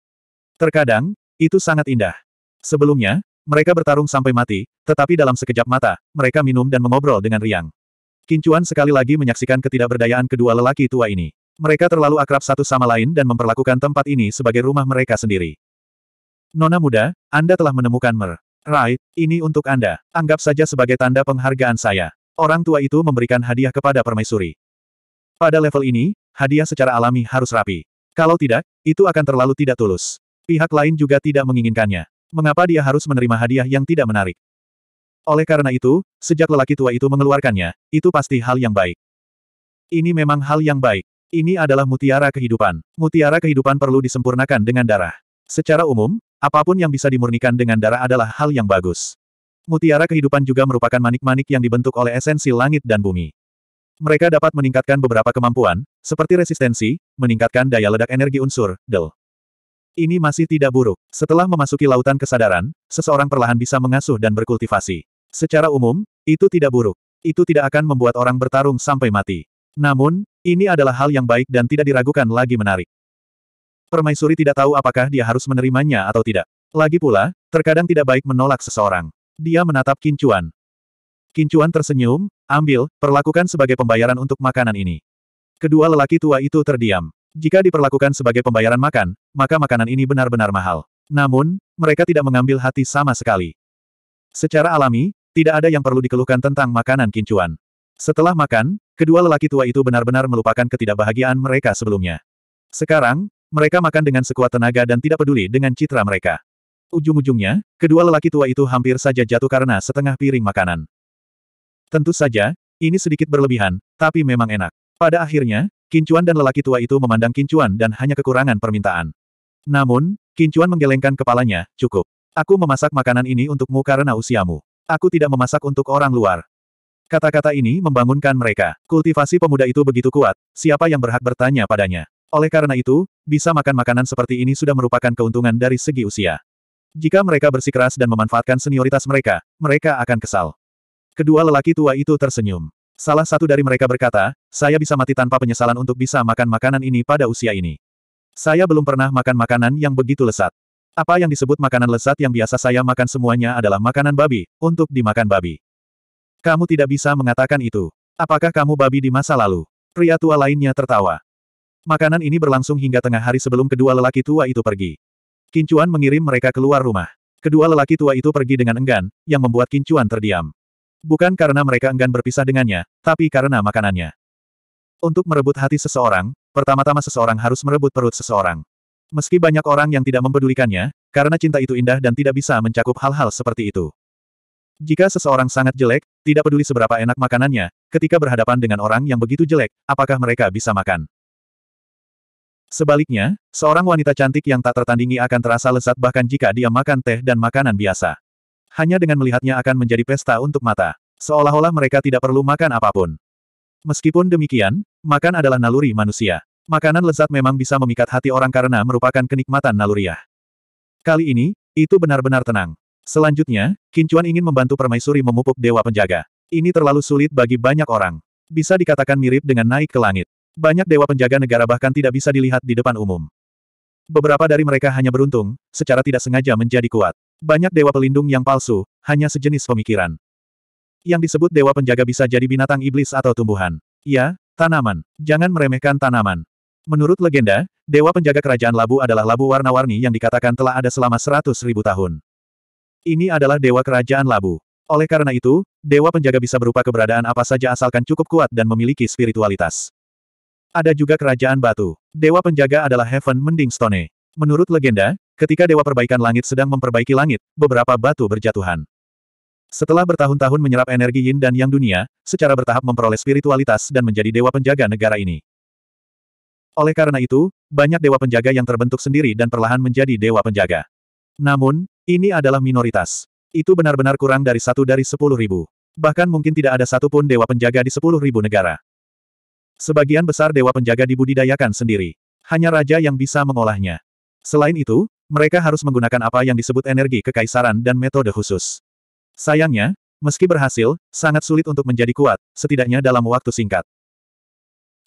Terkadang, itu sangat indah. Sebelumnya, mereka bertarung sampai mati, tetapi dalam sekejap mata, mereka minum dan mengobrol dengan riang. Kincuan sekali lagi menyaksikan ketidakberdayaan kedua lelaki tua ini. Mereka terlalu akrab satu sama lain dan memperlakukan tempat ini sebagai rumah mereka sendiri. Nona muda, Anda telah menemukan Mer. Right, ini untuk Anda. Anggap saja sebagai tanda penghargaan saya. Orang tua itu memberikan hadiah kepada permaisuri. Pada level ini, hadiah secara alami harus rapi. Kalau tidak, itu akan terlalu tidak tulus. Pihak lain juga tidak menginginkannya. Mengapa dia harus menerima hadiah yang tidak menarik? Oleh karena itu, sejak lelaki tua itu mengeluarkannya, itu pasti hal yang baik. Ini memang hal yang baik. Ini adalah mutiara kehidupan. Mutiara kehidupan perlu disempurnakan dengan darah. Secara umum, apapun yang bisa dimurnikan dengan darah adalah hal yang bagus. Mutiara kehidupan juga merupakan manik-manik yang dibentuk oleh esensi langit dan bumi. Mereka dapat meningkatkan beberapa kemampuan, seperti resistensi, meningkatkan daya ledak energi unsur, del. Ini masih tidak buruk. Setelah memasuki lautan kesadaran, seseorang perlahan bisa mengasuh dan berkultivasi. Secara umum, itu tidak buruk. Itu tidak akan membuat orang bertarung sampai mati. Namun, ini adalah hal yang baik dan tidak diragukan lagi menarik. Permaisuri tidak tahu apakah dia harus menerimanya atau tidak. Lagi pula, terkadang tidak baik menolak seseorang. Dia menatap Kincuan. Kincuan tersenyum, ambil, perlakukan sebagai pembayaran untuk makanan ini. Kedua lelaki tua itu terdiam. Jika diperlakukan sebagai pembayaran makan, maka makanan ini benar-benar mahal. Namun, mereka tidak mengambil hati sama sekali. Secara alami, tidak ada yang perlu dikeluhkan tentang makanan kincuan. Setelah makan, kedua lelaki tua itu benar-benar melupakan ketidakbahagiaan mereka sebelumnya. Sekarang, mereka makan dengan sekuat tenaga dan tidak peduli dengan citra mereka. Ujung-ujungnya, kedua lelaki tua itu hampir saja jatuh karena setengah piring makanan. Tentu saja, ini sedikit berlebihan, tapi memang enak. Pada akhirnya, Kincuan dan lelaki tua itu memandang Kincuan dan hanya kekurangan permintaan. Namun, Kincuan menggelengkan kepalanya, cukup. Aku memasak makanan ini untukmu karena usiamu. Aku tidak memasak untuk orang luar. Kata-kata ini membangunkan mereka. Kultivasi pemuda itu begitu kuat, siapa yang berhak bertanya padanya. Oleh karena itu, bisa makan makanan seperti ini sudah merupakan keuntungan dari segi usia. Jika mereka bersikeras dan memanfaatkan senioritas mereka, mereka akan kesal. Kedua lelaki tua itu tersenyum. Salah satu dari mereka berkata, saya bisa mati tanpa penyesalan untuk bisa makan makanan ini pada usia ini. Saya belum pernah makan makanan yang begitu lesat. Apa yang disebut makanan lesat yang biasa saya makan semuanya adalah makanan babi, untuk dimakan babi. Kamu tidak bisa mengatakan itu. Apakah kamu babi di masa lalu? Pria tua lainnya tertawa. Makanan ini berlangsung hingga tengah hari sebelum kedua lelaki tua itu pergi. Kincuan mengirim mereka keluar rumah. Kedua lelaki tua itu pergi dengan enggan, yang membuat Kincuan terdiam. Bukan karena mereka enggan berpisah dengannya, tapi karena makanannya. Untuk merebut hati seseorang, pertama-tama seseorang harus merebut perut seseorang. Meski banyak orang yang tidak mempedulikannya, karena cinta itu indah dan tidak bisa mencakup hal-hal seperti itu. Jika seseorang sangat jelek, tidak peduli seberapa enak makanannya, ketika berhadapan dengan orang yang begitu jelek, apakah mereka bisa makan? Sebaliknya, seorang wanita cantik yang tak tertandingi akan terasa lezat bahkan jika dia makan teh dan makanan biasa. Hanya dengan melihatnya akan menjadi pesta untuk mata. Seolah-olah mereka tidak perlu makan apapun. Meskipun demikian, makan adalah naluri manusia. Makanan lezat memang bisa memikat hati orang karena merupakan kenikmatan naluriah. Kali ini, itu benar-benar tenang. Selanjutnya, Kincuan ingin membantu permaisuri memupuk dewa penjaga. Ini terlalu sulit bagi banyak orang. Bisa dikatakan mirip dengan naik ke langit. Banyak dewa penjaga negara bahkan tidak bisa dilihat di depan umum. Beberapa dari mereka hanya beruntung, secara tidak sengaja menjadi kuat. Banyak dewa pelindung yang palsu, hanya sejenis pemikiran. Yang disebut dewa penjaga bisa jadi binatang iblis atau tumbuhan. Ya, tanaman. Jangan meremehkan tanaman. Menurut legenda, dewa penjaga kerajaan labu adalah labu warna-warni yang dikatakan telah ada selama seratus ribu tahun. Ini adalah dewa kerajaan labu. Oleh karena itu, dewa penjaga bisa berupa keberadaan apa saja asalkan cukup kuat dan memiliki spiritualitas. Ada juga kerajaan batu. Dewa penjaga adalah Heaven Mending Stone. Menurut legenda, Ketika Dewa Perbaikan Langit sedang memperbaiki langit, beberapa batu berjatuhan. Setelah bertahun-tahun menyerap energi yin dan yang dunia, secara bertahap memperoleh spiritualitas dan menjadi dewa penjaga negara ini. Oleh karena itu, banyak dewa penjaga yang terbentuk sendiri dan perlahan menjadi dewa penjaga. Namun, ini adalah minoritas. Itu benar-benar kurang dari satu dari sepuluh ribu. Bahkan mungkin tidak ada satupun dewa penjaga di sepuluh ribu negara. Sebagian besar dewa penjaga dibudidayakan sendiri. Hanya raja yang bisa mengolahnya. Selain itu, mereka harus menggunakan apa yang disebut energi kekaisaran dan metode khusus. Sayangnya, meski berhasil, sangat sulit untuk menjadi kuat, setidaknya dalam waktu singkat.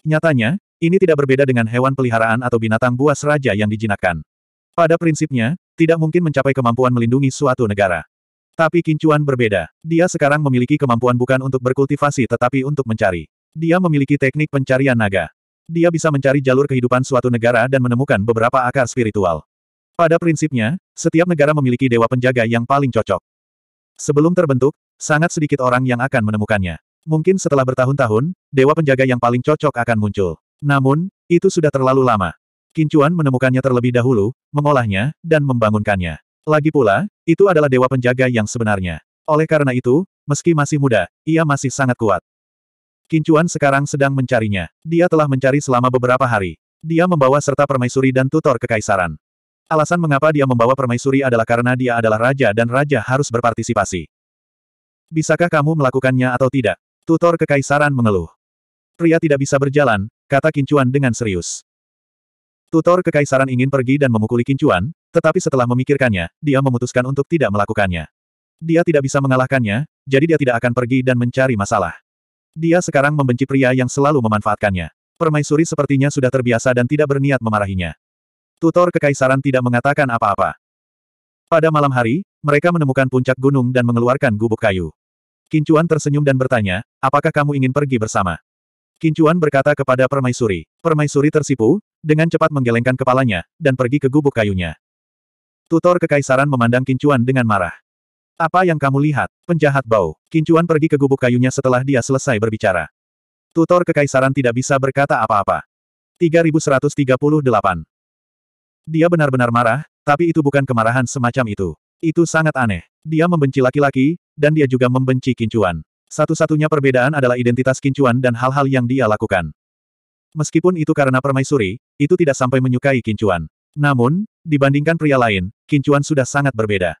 Nyatanya, ini tidak berbeda dengan hewan peliharaan atau binatang buas raja yang dijinakkan. Pada prinsipnya, tidak mungkin mencapai kemampuan melindungi suatu negara. Tapi Kincuan berbeda. Dia sekarang memiliki kemampuan bukan untuk berkultivasi tetapi untuk mencari. Dia memiliki teknik pencarian naga. Dia bisa mencari jalur kehidupan suatu negara dan menemukan beberapa akar spiritual. Pada prinsipnya, setiap negara memiliki dewa penjaga yang paling cocok. Sebelum terbentuk, sangat sedikit orang yang akan menemukannya. Mungkin setelah bertahun-tahun, dewa penjaga yang paling cocok akan muncul. Namun, itu sudah terlalu lama. Kincuan menemukannya terlebih dahulu, mengolahnya, dan membangunkannya. Lagi pula, itu adalah dewa penjaga yang sebenarnya. Oleh karena itu, meski masih muda, ia masih sangat kuat. Kincuan sekarang sedang mencarinya. Dia telah mencari selama beberapa hari. Dia membawa serta permaisuri dan tutor kekaisaran. Alasan mengapa dia membawa permaisuri adalah karena dia adalah raja dan raja harus berpartisipasi. Bisakah kamu melakukannya atau tidak? Tutor kekaisaran mengeluh. Pria tidak bisa berjalan, kata Kincuan dengan serius. Tutor kekaisaran ingin pergi dan memukuli Kincuan, tetapi setelah memikirkannya, dia memutuskan untuk tidak melakukannya. Dia tidak bisa mengalahkannya, jadi dia tidak akan pergi dan mencari masalah. Dia sekarang membenci pria yang selalu memanfaatkannya. Permaisuri sepertinya sudah terbiasa dan tidak berniat memarahinya. Tutor Kekaisaran tidak mengatakan apa-apa. Pada malam hari, mereka menemukan puncak gunung dan mengeluarkan gubuk kayu. Kincuan tersenyum dan bertanya, apakah kamu ingin pergi bersama? Kincuan berkata kepada Permaisuri. Permaisuri tersipu, dengan cepat menggelengkan kepalanya, dan pergi ke gubuk kayunya. Tutor Kekaisaran memandang Kincuan dengan marah. Apa yang kamu lihat, penjahat bau? Kincuan pergi ke gubuk kayunya setelah dia selesai berbicara. Tutor Kekaisaran tidak bisa berkata apa-apa. 3138 dia benar-benar marah, tapi itu bukan kemarahan semacam itu. Itu sangat aneh. Dia membenci laki-laki, dan dia juga membenci kincuan. Satu-satunya perbedaan adalah identitas kincuan dan hal-hal yang dia lakukan. Meskipun itu karena permaisuri, itu tidak sampai menyukai kincuan. Namun, dibandingkan pria lain, kincuan sudah sangat berbeda.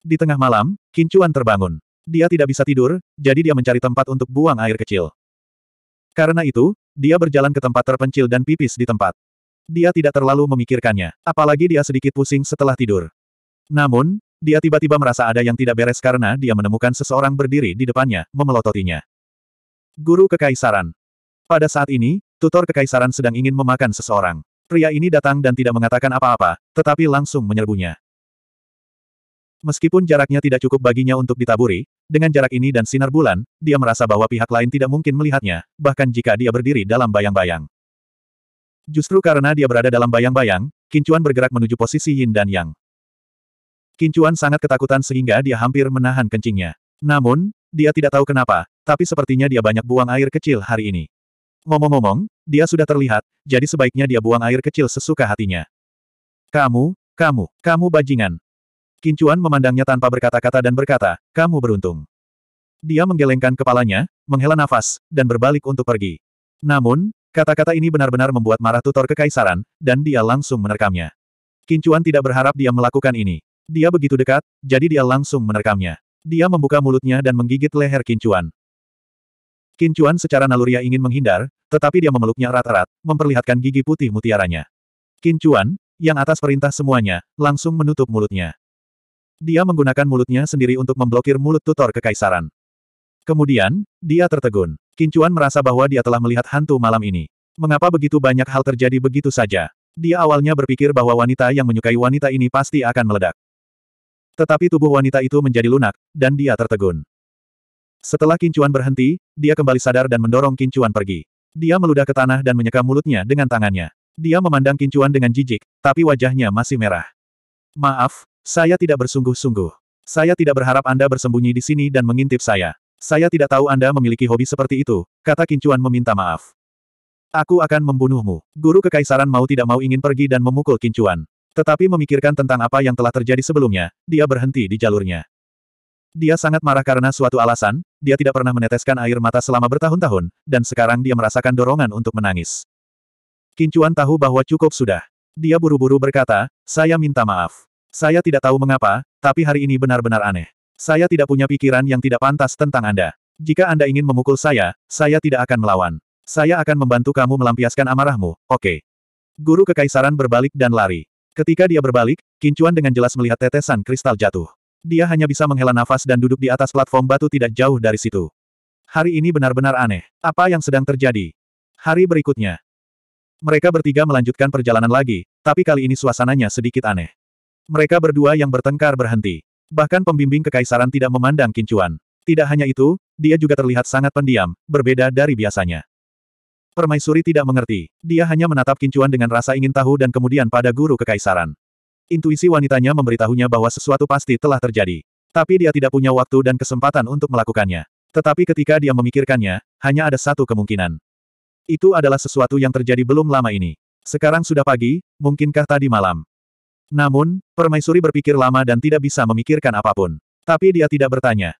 Di tengah malam, kincuan terbangun. Dia tidak bisa tidur, jadi dia mencari tempat untuk buang air kecil. Karena itu, dia berjalan ke tempat terpencil dan pipis di tempat dia tidak terlalu memikirkannya, apalagi dia sedikit pusing setelah tidur. Namun, dia tiba-tiba merasa ada yang tidak beres karena dia menemukan seseorang berdiri di depannya, memelototinya. Guru Kekaisaran. Pada saat ini, tutor Kekaisaran sedang ingin memakan seseorang. Pria ini datang dan tidak mengatakan apa-apa, tetapi langsung menyerbunya. Meskipun jaraknya tidak cukup baginya untuk ditaburi, dengan jarak ini dan sinar bulan, dia merasa bahwa pihak lain tidak mungkin melihatnya, bahkan jika dia berdiri dalam bayang-bayang. Justru karena dia berada dalam bayang-bayang, Kincuan bergerak menuju posisi Yin dan Yang. Kincuan sangat ketakutan sehingga dia hampir menahan kencingnya. Namun, dia tidak tahu kenapa, tapi sepertinya dia banyak buang air kecil hari ini. Ngomong-ngomong, dia sudah terlihat, jadi sebaiknya dia buang air kecil sesuka hatinya. Kamu, kamu, kamu bajingan. Kincuan memandangnya tanpa berkata-kata dan berkata, kamu beruntung. Dia menggelengkan kepalanya, menghela nafas, dan berbalik untuk pergi. Namun, Kata-kata ini benar-benar membuat marah tutor kekaisaran, dan dia langsung menerkamnya. Kincuan tidak berharap dia melakukan ini. Dia begitu dekat, jadi dia langsung menerkamnya. Dia membuka mulutnya dan menggigit leher Kincuan. Kincuan secara naluria ingin menghindar, tetapi dia memeluknya erat-erat, memperlihatkan gigi putih mutiaranya. Kincuan, yang atas perintah semuanya, langsung menutup mulutnya. Dia menggunakan mulutnya sendiri untuk memblokir mulut tutor kekaisaran. Kemudian, dia tertegun. Kincuan merasa bahwa dia telah melihat hantu malam ini. Mengapa begitu banyak hal terjadi begitu saja? Dia awalnya berpikir bahwa wanita yang menyukai wanita ini pasti akan meledak. Tetapi tubuh wanita itu menjadi lunak, dan dia tertegun. Setelah Kincuan berhenti, dia kembali sadar dan mendorong Kincuan pergi. Dia meludah ke tanah dan menyeka mulutnya dengan tangannya. Dia memandang Kincuan dengan jijik, tapi wajahnya masih merah. Maaf, saya tidak bersungguh-sungguh. Saya tidak berharap Anda bersembunyi di sini dan mengintip saya. Saya tidak tahu Anda memiliki hobi seperti itu, kata Kincuan meminta maaf. Aku akan membunuhmu. Guru Kekaisaran mau tidak mau ingin pergi dan memukul Kincuan. Tetapi memikirkan tentang apa yang telah terjadi sebelumnya, dia berhenti di jalurnya. Dia sangat marah karena suatu alasan, dia tidak pernah meneteskan air mata selama bertahun-tahun, dan sekarang dia merasakan dorongan untuk menangis. Kincuan tahu bahwa cukup sudah. Dia buru-buru berkata, saya minta maaf. Saya tidak tahu mengapa, tapi hari ini benar-benar aneh. Saya tidak punya pikiran yang tidak pantas tentang Anda. Jika Anda ingin memukul saya, saya tidak akan melawan. Saya akan membantu kamu melampiaskan amarahmu, oke. Okay. Guru Kekaisaran berbalik dan lari. Ketika dia berbalik, Kincuan dengan jelas melihat tetesan kristal jatuh. Dia hanya bisa menghela nafas dan duduk di atas platform batu tidak jauh dari situ. Hari ini benar-benar aneh. Apa yang sedang terjadi? Hari berikutnya. Mereka bertiga melanjutkan perjalanan lagi, tapi kali ini suasananya sedikit aneh. Mereka berdua yang bertengkar berhenti. Bahkan pembimbing kekaisaran tidak memandang kincuan. Tidak hanya itu, dia juga terlihat sangat pendiam, berbeda dari biasanya. Permaisuri tidak mengerti. Dia hanya menatap kincuan dengan rasa ingin tahu dan kemudian pada guru kekaisaran. Intuisi wanitanya memberitahunya bahwa sesuatu pasti telah terjadi. Tapi dia tidak punya waktu dan kesempatan untuk melakukannya. Tetapi ketika dia memikirkannya, hanya ada satu kemungkinan. Itu adalah sesuatu yang terjadi belum lama ini. Sekarang sudah pagi, mungkinkah tadi malam? Namun, permaisuri berpikir lama dan tidak bisa memikirkan apapun. Tapi dia tidak bertanya.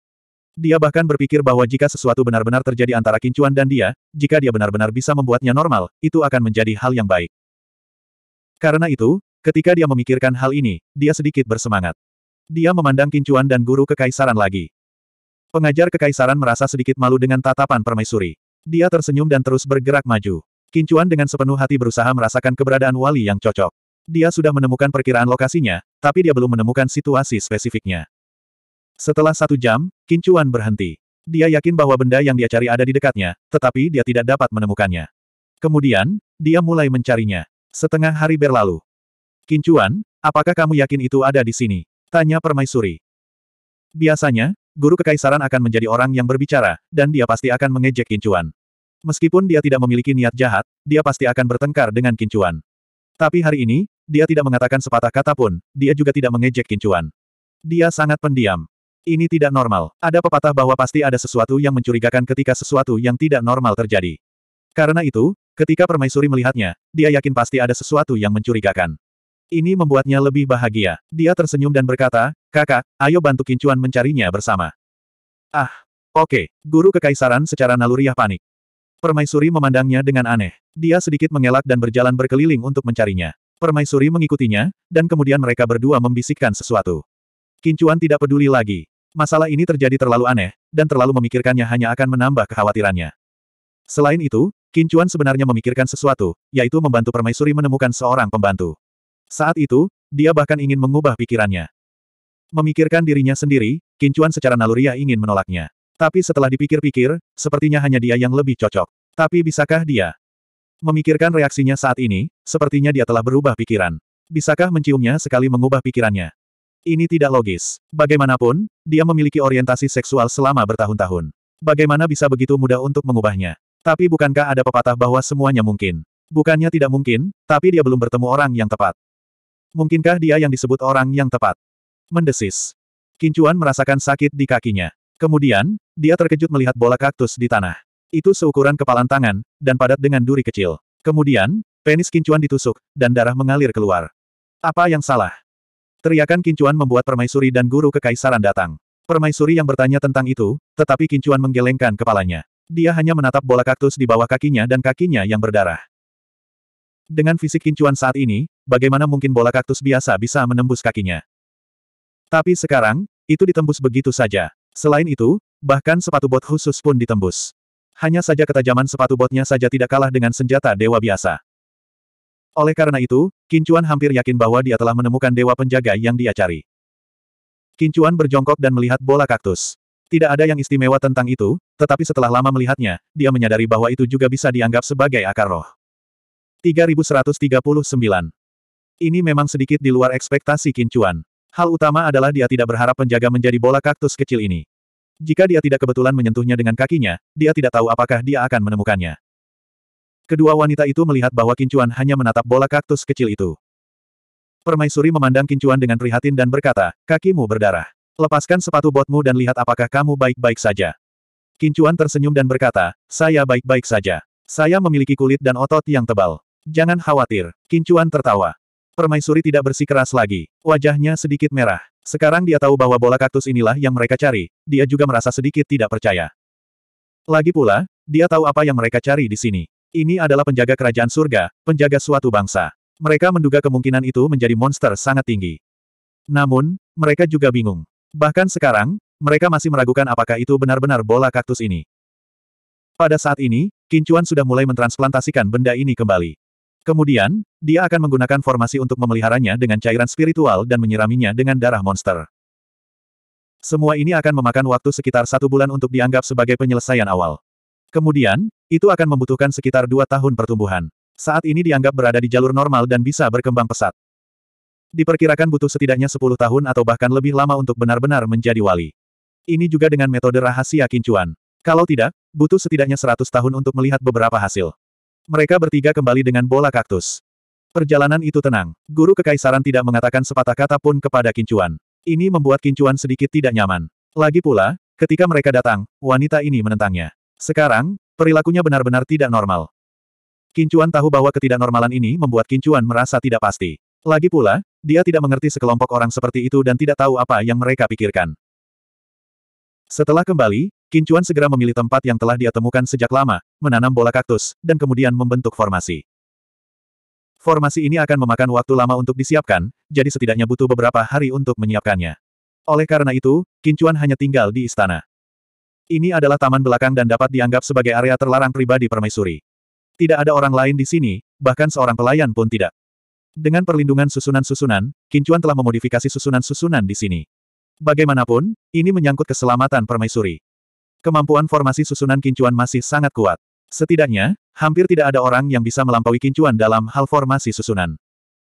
Dia bahkan berpikir bahwa jika sesuatu benar-benar terjadi antara Kincuan dan dia, jika dia benar-benar bisa membuatnya normal, itu akan menjadi hal yang baik. Karena itu, ketika dia memikirkan hal ini, dia sedikit bersemangat. Dia memandang Kincuan dan guru kekaisaran lagi. Pengajar kekaisaran merasa sedikit malu dengan tatapan permaisuri. Dia tersenyum dan terus bergerak maju. Kincuan dengan sepenuh hati berusaha merasakan keberadaan wali yang cocok. Dia sudah menemukan perkiraan lokasinya, tapi dia belum menemukan situasi spesifiknya. Setelah satu jam, Kincuan berhenti. Dia yakin bahwa benda yang dia cari ada di dekatnya, tetapi dia tidak dapat menemukannya. Kemudian, dia mulai mencarinya. Setengah hari berlalu. Kincuan, apakah kamu yakin itu ada di sini? Tanya permaisuri. Biasanya, guru kekaisaran akan menjadi orang yang berbicara, dan dia pasti akan mengejek Kincuan. Meskipun dia tidak memiliki niat jahat, dia pasti akan bertengkar dengan Kincuan. Tapi hari ini, dia tidak mengatakan sepatah kata pun, dia juga tidak mengejek Kincuan. Dia sangat pendiam. Ini tidak normal. Ada pepatah bahwa pasti ada sesuatu yang mencurigakan ketika sesuatu yang tidak normal terjadi. Karena itu, ketika permaisuri melihatnya, dia yakin pasti ada sesuatu yang mencurigakan. Ini membuatnya lebih bahagia. Dia tersenyum dan berkata, kakak, ayo bantu Kincuan mencarinya bersama. Ah, oke, okay. guru kekaisaran secara naluriah panik. Permaisuri memandangnya dengan aneh. Dia sedikit mengelak dan berjalan berkeliling untuk mencarinya. Permaisuri mengikutinya, dan kemudian mereka berdua membisikkan sesuatu. Kincuan tidak peduli lagi. Masalah ini terjadi terlalu aneh, dan terlalu memikirkannya hanya akan menambah kekhawatirannya. Selain itu, Kincuan sebenarnya memikirkan sesuatu, yaitu membantu permaisuri menemukan seorang pembantu. Saat itu, dia bahkan ingin mengubah pikirannya. Memikirkan dirinya sendiri, Kincuan secara naluriah ingin menolaknya. Tapi setelah dipikir-pikir, sepertinya hanya dia yang lebih cocok. Tapi bisakah dia? Memikirkan reaksinya saat ini, sepertinya dia telah berubah pikiran. Bisakah menciumnya sekali mengubah pikirannya? Ini tidak logis. Bagaimanapun, dia memiliki orientasi seksual selama bertahun-tahun. Bagaimana bisa begitu mudah untuk mengubahnya? Tapi bukankah ada pepatah bahwa semuanya mungkin? Bukannya tidak mungkin, tapi dia belum bertemu orang yang tepat. Mungkinkah dia yang disebut orang yang tepat? Mendesis. Kincuan merasakan sakit di kakinya. Kemudian, dia terkejut melihat bola kaktus di tanah. Itu seukuran kepalan tangan, dan padat dengan duri kecil. Kemudian, penis kincuan ditusuk, dan darah mengalir keluar. Apa yang salah? Teriakan kincuan membuat permaisuri dan guru kekaisaran datang. Permaisuri yang bertanya tentang itu, tetapi kincuan menggelengkan kepalanya. Dia hanya menatap bola kaktus di bawah kakinya dan kakinya yang berdarah. Dengan fisik kincuan saat ini, bagaimana mungkin bola kaktus biasa bisa menembus kakinya? Tapi sekarang, itu ditembus begitu saja. Selain itu, bahkan sepatu bot khusus pun ditembus. Hanya saja ketajaman sepatu botnya saja tidak kalah dengan senjata dewa biasa. Oleh karena itu, Kincuan hampir yakin bahwa dia telah menemukan dewa penjaga yang dia cari. Kincuan berjongkok dan melihat bola kaktus. Tidak ada yang istimewa tentang itu, tetapi setelah lama melihatnya, dia menyadari bahwa itu juga bisa dianggap sebagai akar roh. 3139. Ini memang sedikit di luar ekspektasi Kincuan. Hal utama adalah dia tidak berharap penjaga menjadi bola kaktus kecil ini. Jika dia tidak kebetulan menyentuhnya dengan kakinya, dia tidak tahu apakah dia akan menemukannya. Kedua wanita itu melihat bahwa Kincuan hanya menatap bola kaktus kecil itu. Permaisuri memandang Kincuan dengan prihatin dan berkata, kakimu berdarah. Lepaskan sepatu botmu dan lihat apakah kamu baik-baik saja. Kincuan tersenyum dan berkata, saya baik-baik saja. Saya memiliki kulit dan otot yang tebal. Jangan khawatir, Kincuan tertawa. Permaisuri tidak bersikeras lagi, wajahnya sedikit merah. Sekarang dia tahu bahwa bola kaktus inilah yang mereka cari, dia juga merasa sedikit tidak percaya. Lagi pula, dia tahu apa yang mereka cari di sini. Ini adalah penjaga kerajaan surga, penjaga suatu bangsa. Mereka menduga kemungkinan itu menjadi monster sangat tinggi. Namun, mereka juga bingung. Bahkan sekarang, mereka masih meragukan apakah itu benar-benar bola kaktus ini. Pada saat ini, Kincuan sudah mulai mentransplantasikan benda ini kembali. Kemudian, dia akan menggunakan formasi untuk memeliharanya dengan cairan spiritual dan menyiraminya dengan darah monster. Semua ini akan memakan waktu sekitar satu bulan untuk dianggap sebagai penyelesaian awal. Kemudian, itu akan membutuhkan sekitar dua tahun pertumbuhan. Saat ini dianggap berada di jalur normal dan bisa berkembang pesat. Diperkirakan butuh setidaknya 10 tahun atau bahkan lebih lama untuk benar-benar menjadi wali. Ini juga dengan metode rahasia kincuan. Kalau tidak, butuh setidaknya 100 tahun untuk melihat beberapa hasil. Mereka bertiga kembali dengan bola kaktus. Perjalanan itu tenang. Guru kekaisaran tidak mengatakan sepatah kata pun kepada Kincuan. Ini membuat Kincuan sedikit tidak nyaman. Lagi pula, ketika mereka datang, wanita ini menentangnya. Sekarang, perilakunya benar-benar tidak normal. Kincuan tahu bahwa ketidaknormalan ini membuat Kincuan merasa tidak pasti. Lagi pula, dia tidak mengerti sekelompok orang seperti itu dan tidak tahu apa yang mereka pikirkan. Setelah kembali, Kincuan segera memilih tempat yang telah dia temukan sejak lama, menanam bola kaktus, dan kemudian membentuk formasi. Formasi ini akan memakan waktu lama untuk disiapkan, jadi setidaknya butuh beberapa hari untuk menyiapkannya. Oleh karena itu, Kincuan hanya tinggal di istana. Ini adalah taman belakang dan dapat dianggap sebagai area terlarang pribadi permaisuri. Tidak ada orang lain di sini, bahkan seorang pelayan pun tidak. Dengan perlindungan susunan-susunan, Kincuan telah memodifikasi susunan-susunan di sini. Bagaimanapun, ini menyangkut keselamatan permaisuri. Kemampuan formasi susunan kincuan masih sangat kuat. Setidaknya, hampir tidak ada orang yang bisa melampaui kincuan dalam hal formasi susunan.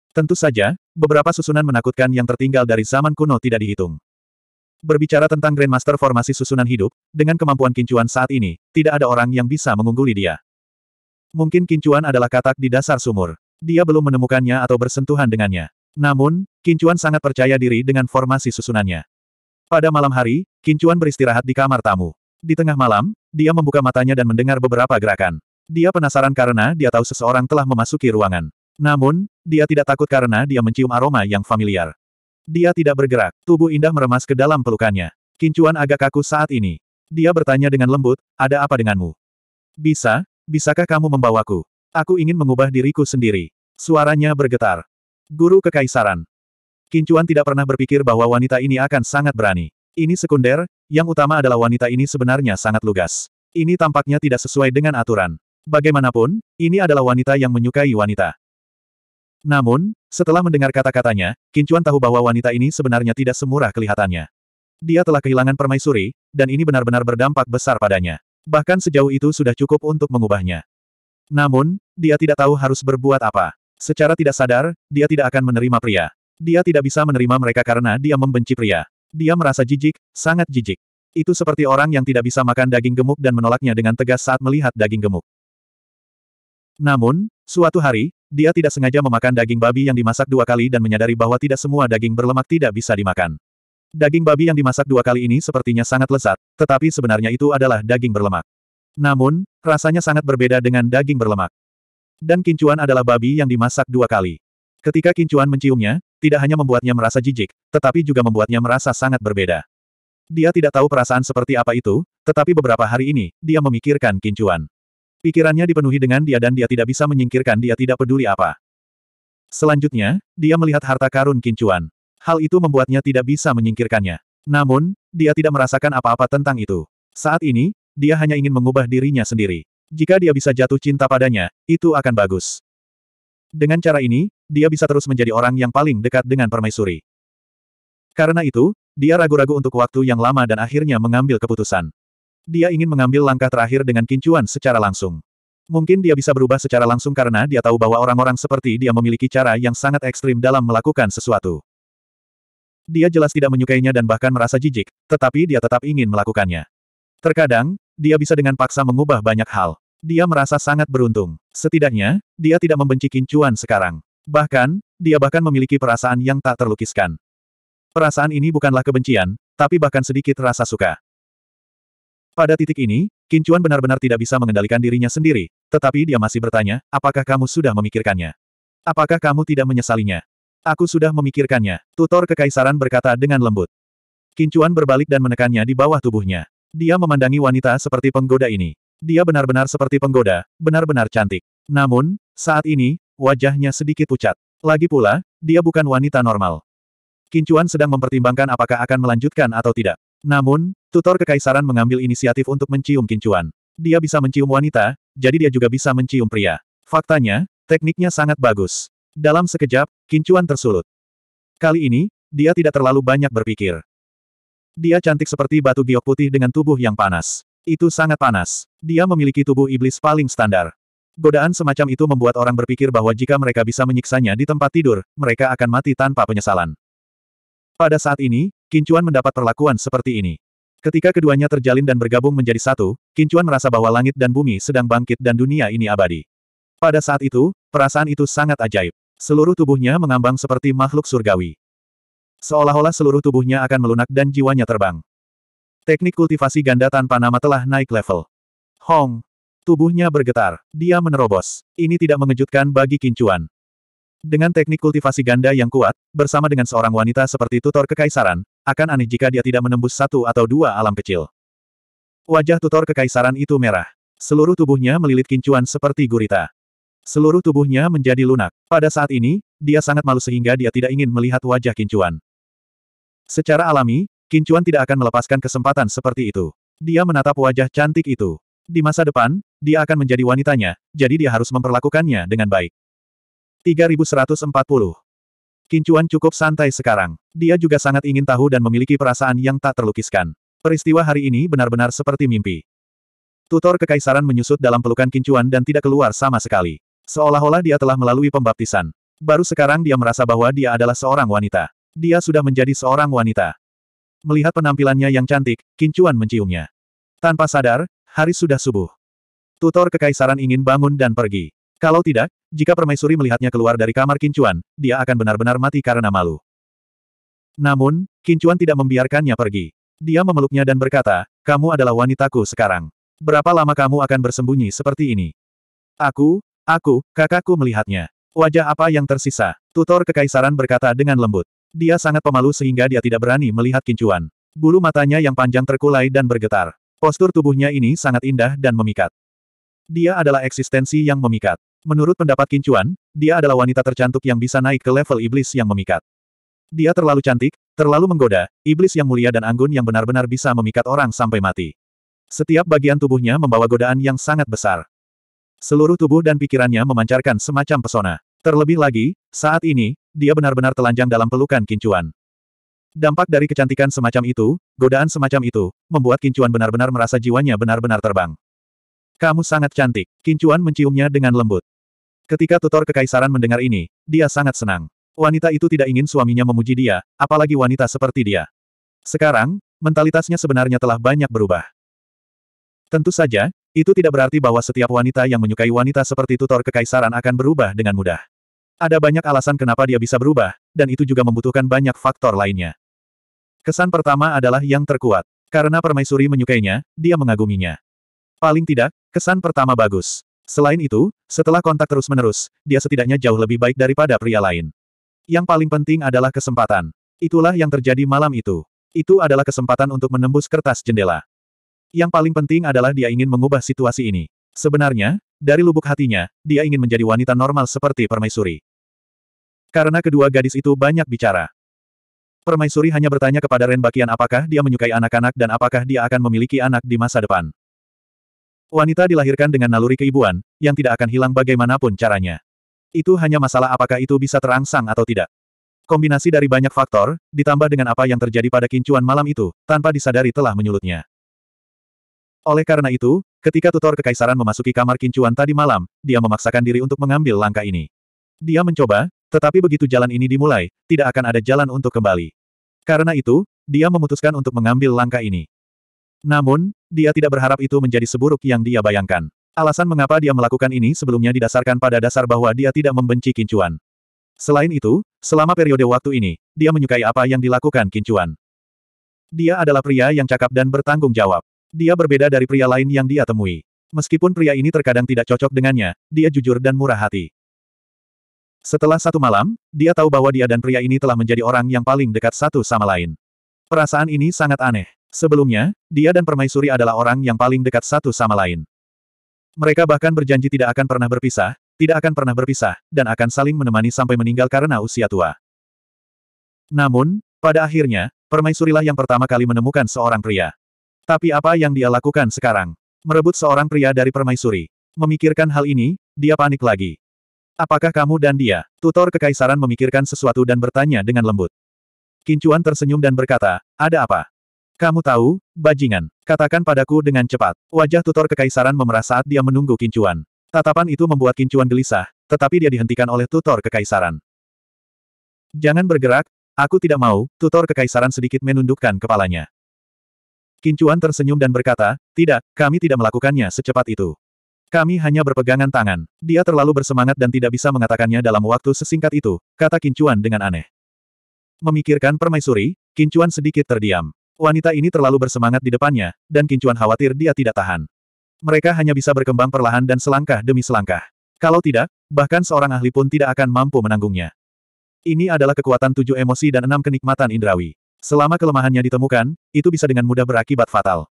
Tentu saja, beberapa susunan menakutkan yang tertinggal dari zaman kuno tidak dihitung. Berbicara tentang Grandmaster formasi susunan hidup, dengan kemampuan kincuan saat ini, tidak ada orang yang bisa mengungguli dia. Mungkin kincuan adalah katak di dasar sumur. Dia belum menemukannya atau bersentuhan dengannya. Namun, kincuan sangat percaya diri dengan formasi susunannya. Pada malam hari, kincuan beristirahat di kamar tamu. Di tengah malam, dia membuka matanya dan mendengar beberapa gerakan. Dia penasaran karena dia tahu seseorang telah memasuki ruangan. Namun, dia tidak takut karena dia mencium aroma yang familiar. Dia tidak bergerak, tubuh indah meremas ke dalam pelukannya. Kincuan agak kaku saat ini. Dia bertanya dengan lembut, ada apa denganmu? Bisa, bisakah kamu membawaku? Aku ingin mengubah diriku sendiri. Suaranya bergetar. Guru Kekaisaran. Kincuan tidak pernah berpikir bahwa wanita ini akan sangat berani. Ini sekunder, yang utama adalah wanita ini sebenarnya sangat lugas. Ini tampaknya tidak sesuai dengan aturan. Bagaimanapun, ini adalah wanita yang menyukai wanita. Namun, setelah mendengar kata-katanya, Kincuan tahu bahwa wanita ini sebenarnya tidak semurah kelihatannya. Dia telah kehilangan permaisuri, dan ini benar-benar berdampak besar padanya. Bahkan sejauh itu sudah cukup untuk mengubahnya. Namun, dia tidak tahu harus berbuat apa. Secara tidak sadar, dia tidak akan menerima pria. Dia tidak bisa menerima mereka karena dia membenci pria. Dia merasa jijik, sangat jijik. Itu seperti orang yang tidak bisa makan daging gemuk dan menolaknya dengan tegas saat melihat daging gemuk. Namun, suatu hari, dia tidak sengaja memakan daging babi yang dimasak dua kali dan menyadari bahwa tidak semua daging berlemak tidak bisa dimakan. Daging babi yang dimasak dua kali ini sepertinya sangat lezat, tetapi sebenarnya itu adalah daging berlemak. Namun, rasanya sangat berbeda dengan daging berlemak. Dan kincuan adalah babi yang dimasak dua kali. Ketika Kincuan menciumnya, tidak hanya membuatnya merasa jijik, tetapi juga membuatnya merasa sangat berbeda. Dia tidak tahu perasaan seperti apa itu, tetapi beberapa hari ini, dia memikirkan Kincuan. Pikirannya dipenuhi dengan dia dan dia tidak bisa menyingkirkan dia tidak peduli apa. Selanjutnya, dia melihat harta karun Kincuan. Hal itu membuatnya tidak bisa menyingkirkannya. Namun, dia tidak merasakan apa-apa tentang itu. Saat ini, dia hanya ingin mengubah dirinya sendiri. Jika dia bisa jatuh cinta padanya, itu akan bagus. Dengan cara ini, dia bisa terus menjadi orang yang paling dekat dengan permaisuri. Karena itu, dia ragu-ragu untuk waktu yang lama dan akhirnya mengambil keputusan. Dia ingin mengambil langkah terakhir dengan kincuan secara langsung. Mungkin dia bisa berubah secara langsung karena dia tahu bahwa orang-orang seperti dia memiliki cara yang sangat ekstrim dalam melakukan sesuatu. Dia jelas tidak menyukainya dan bahkan merasa jijik, tetapi dia tetap ingin melakukannya. Terkadang, dia bisa dengan paksa mengubah banyak hal. Dia merasa sangat beruntung. Setidaknya, dia tidak membenci kincuan sekarang. Bahkan, dia bahkan memiliki perasaan yang tak terlukiskan. Perasaan ini bukanlah kebencian, tapi bahkan sedikit rasa suka. Pada titik ini, Kincuan benar-benar tidak bisa mengendalikan dirinya sendiri, tetapi dia masih bertanya, apakah kamu sudah memikirkannya? Apakah kamu tidak menyesalinya? Aku sudah memikirkannya, tutor kekaisaran berkata dengan lembut. Kincuan berbalik dan menekannya di bawah tubuhnya. Dia memandangi wanita seperti penggoda ini. Dia benar-benar seperti penggoda, benar-benar cantik. Namun, saat ini, Wajahnya sedikit pucat. Lagi pula, dia bukan wanita normal. Kincuan sedang mempertimbangkan apakah akan melanjutkan atau tidak. Namun, tutor kekaisaran mengambil inisiatif untuk mencium Kincuan. Dia bisa mencium wanita, jadi dia juga bisa mencium pria. Faktanya, tekniknya sangat bagus. Dalam sekejap, Kincuan tersulut. Kali ini, dia tidak terlalu banyak berpikir. Dia cantik seperti batu giok putih dengan tubuh yang panas. Itu sangat panas. Dia memiliki tubuh iblis paling standar. Godaan semacam itu membuat orang berpikir bahwa jika mereka bisa menyiksanya di tempat tidur, mereka akan mati tanpa penyesalan. Pada saat ini, Kincuan mendapat perlakuan seperti ini. Ketika keduanya terjalin dan bergabung menjadi satu, Kincuan merasa bahwa langit dan bumi sedang bangkit dan dunia ini abadi. Pada saat itu, perasaan itu sangat ajaib. Seluruh tubuhnya mengambang seperti makhluk surgawi. Seolah-olah seluruh tubuhnya akan melunak dan jiwanya terbang. Teknik kultivasi ganda tanpa nama telah naik level. Hong! Tubuhnya bergetar. Dia menerobos. Ini tidak mengejutkan bagi Kincuan. Dengan teknik kultivasi ganda yang kuat, bersama dengan seorang wanita seperti tutor kekaisaran, akan aneh jika dia tidak menembus satu atau dua alam kecil. Wajah tutor kekaisaran itu merah. Seluruh tubuhnya melilit kincuan seperti gurita. Seluruh tubuhnya menjadi lunak. Pada saat ini, dia sangat malu sehingga dia tidak ingin melihat wajah kincuan. Secara alami, kincuan tidak akan melepaskan kesempatan seperti itu. Dia menatap wajah cantik itu. Di masa depan, dia akan menjadi wanitanya, jadi dia harus memperlakukannya dengan baik. 3140. Kincuan cukup santai sekarang. Dia juga sangat ingin tahu dan memiliki perasaan yang tak terlukiskan. Peristiwa hari ini benar-benar seperti mimpi. Tutor kekaisaran menyusut dalam pelukan Kincuan dan tidak keluar sama sekali. Seolah-olah dia telah melalui pembaptisan. Baru sekarang dia merasa bahwa dia adalah seorang wanita. Dia sudah menjadi seorang wanita. Melihat penampilannya yang cantik, Kincuan menciumnya. Tanpa sadar, Hari sudah subuh. Tutor kekaisaran ingin bangun dan pergi. Kalau tidak, jika permaisuri melihatnya keluar dari kamar Kincuan, dia akan benar-benar mati karena malu. Namun, Kincuan tidak membiarkannya pergi. Dia memeluknya dan berkata, kamu adalah wanitaku sekarang. Berapa lama kamu akan bersembunyi seperti ini? Aku, aku, kakakku melihatnya. Wajah apa yang tersisa? Tutor kekaisaran berkata dengan lembut. Dia sangat pemalu sehingga dia tidak berani melihat Kincuan. Bulu matanya yang panjang terkulai dan bergetar. Postur tubuhnya ini sangat indah dan memikat. Dia adalah eksistensi yang memikat. Menurut pendapat Kincuan, dia adalah wanita tercantik yang bisa naik ke level iblis yang memikat. Dia terlalu cantik, terlalu menggoda, iblis yang mulia dan anggun yang benar-benar bisa memikat orang sampai mati. Setiap bagian tubuhnya membawa godaan yang sangat besar. Seluruh tubuh dan pikirannya memancarkan semacam pesona. Terlebih lagi, saat ini, dia benar-benar telanjang dalam pelukan Kincuan. Dampak dari kecantikan semacam itu, godaan semacam itu, membuat Kincuan benar-benar merasa jiwanya benar-benar terbang. Kamu sangat cantik. Kincuan menciumnya dengan lembut. Ketika tutor kekaisaran mendengar ini, dia sangat senang. Wanita itu tidak ingin suaminya memuji dia, apalagi wanita seperti dia. Sekarang, mentalitasnya sebenarnya telah banyak berubah. Tentu saja, itu tidak berarti bahwa setiap wanita yang menyukai wanita seperti tutor kekaisaran akan berubah dengan mudah. Ada banyak alasan kenapa dia bisa berubah, dan itu juga membutuhkan banyak faktor lainnya. Kesan pertama adalah yang terkuat. Karena permaisuri menyukainya, dia mengaguminya. Paling tidak, kesan pertama bagus. Selain itu, setelah kontak terus-menerus, dia setidaknya jauh lebih baik daripada pria lain. Yang paling penting adalah kesempatan. Itulah yang terjadi malam itu. Itu adalah kesempatan untuk menembus kertas jendela. Yang paling penting adalah dia ingin mengubah situasi ini. Sebenarnya, dari lubuk hatinya, dia ingin menjadi wanita normal seperti permaisuri. Karena kedua gadis itu banyak bicara. Permaisuri hanya bertanya kepada Ren Bakian apakah dia menyukai anak-anak dan apakah dia akan memiliki anak di masa depan. Wanita dilahirkan dengan naluri keibuan, yang tidak akan hilang bagaimanapun caranya. Itu hanya masalah apakah itu bisa terangsang atau tidak. Kombinasi dari banyak faktor, ditambah dengan apa yang terjadi pada kincuan malam itu, tanpa disadari telah menyulutnya. Oleh karena itu, ketika tutor kekaisaran memasuki kamar kincuan tadi malam, dia memaksakan diri untuk mengambil langkah ini. Dia mencoba, tetapi begitu jalan ini dimulai, tidak akan ada jalan untuk kembali. Karena itu, dia memutuskan untuk mengambil langkah ini. Namun, dia tidak berharap itu menjadi seburuk yang dia bayangkan. Alasan mengapa dia melakukan ini sebelumnya didasarkan pada dasar bahwa dia tidak membenci Kincuan. Selain itu, selama periode waktu ini, dia menyukai apa yang dilakukan Kincuan. Dia adalah pria yang cakap dan bertanggung jawab. Dia berbeda dari pria lain yang dia temui. Meskipun pria ini terkadang tidak cocok dengannya, dia jujur dan murah hati. Setelah satu malam, dia tahu bahwa dia dan pria ini telah menjadi orang yang paling dekat satu sama lain. Perasaan ini sangat aneh. Sebelumnya, dia dan permaisuri adalah orang yang paling dekat satu sama lain. Mereka bahkan berjanji tidak akan pernah berpisah, tidak akan pernah berpisah, dan akan saling menemani sampai meninggal karena usia tua. Namun, pada akhirnya, permaisurilah yang pertama kali menemukan seorang pria. Tapi apa yang dia lakukan sekarang? Merebut seorang pria dari permaisuri. Memikirkan hal ini, dia panik lagi. Apakah kamu dan dia? Tutor Kekaisaran memikirkan sesuatu dan bertanya dengan lembut. Kincuan tersenyum dan berkata, ada apa? Kamu tahu, bajingan, katakan padaku dengan cepat. Wajah tutor Kekaisaran memerah saat dia menunggu Kincuan. Tatapan itu membuat Kincuan gelisah, tetapi dia dihentikan oleh tutor Kekaisaran. Jangan bergerak, aku tidak mau, tutor Kekaisaran sedikit menundukkan kepalanya. Kincuan tersenyum dan berkata, tidak, kami tidak melakukannya secepat itu. Kami hanya berpegangan tangan. Dia terlalu bersemangat dan tidak bisa mengatakannya dalam waktu sesingkat itu, kata Kincuan dengan aneh. Memikirkan permaisuri, Kincuan sedikit terdiam. Wanita ini terlalu bersemangat di depannya, dan Kincuan khawatir dia tidak tahan. Mereka hanya bisa berkembang perlahan dan selangkah demi selangkah. Kalau tidak, bahkan seorang ahli pun tidak akan mampu menanggungnya. Ini adalah kekuatan tujuh emosi dan enam kenikmatan indrawi. Selama kelemahannya ditemukan, itu bisa dengan mudah berakibat fatal.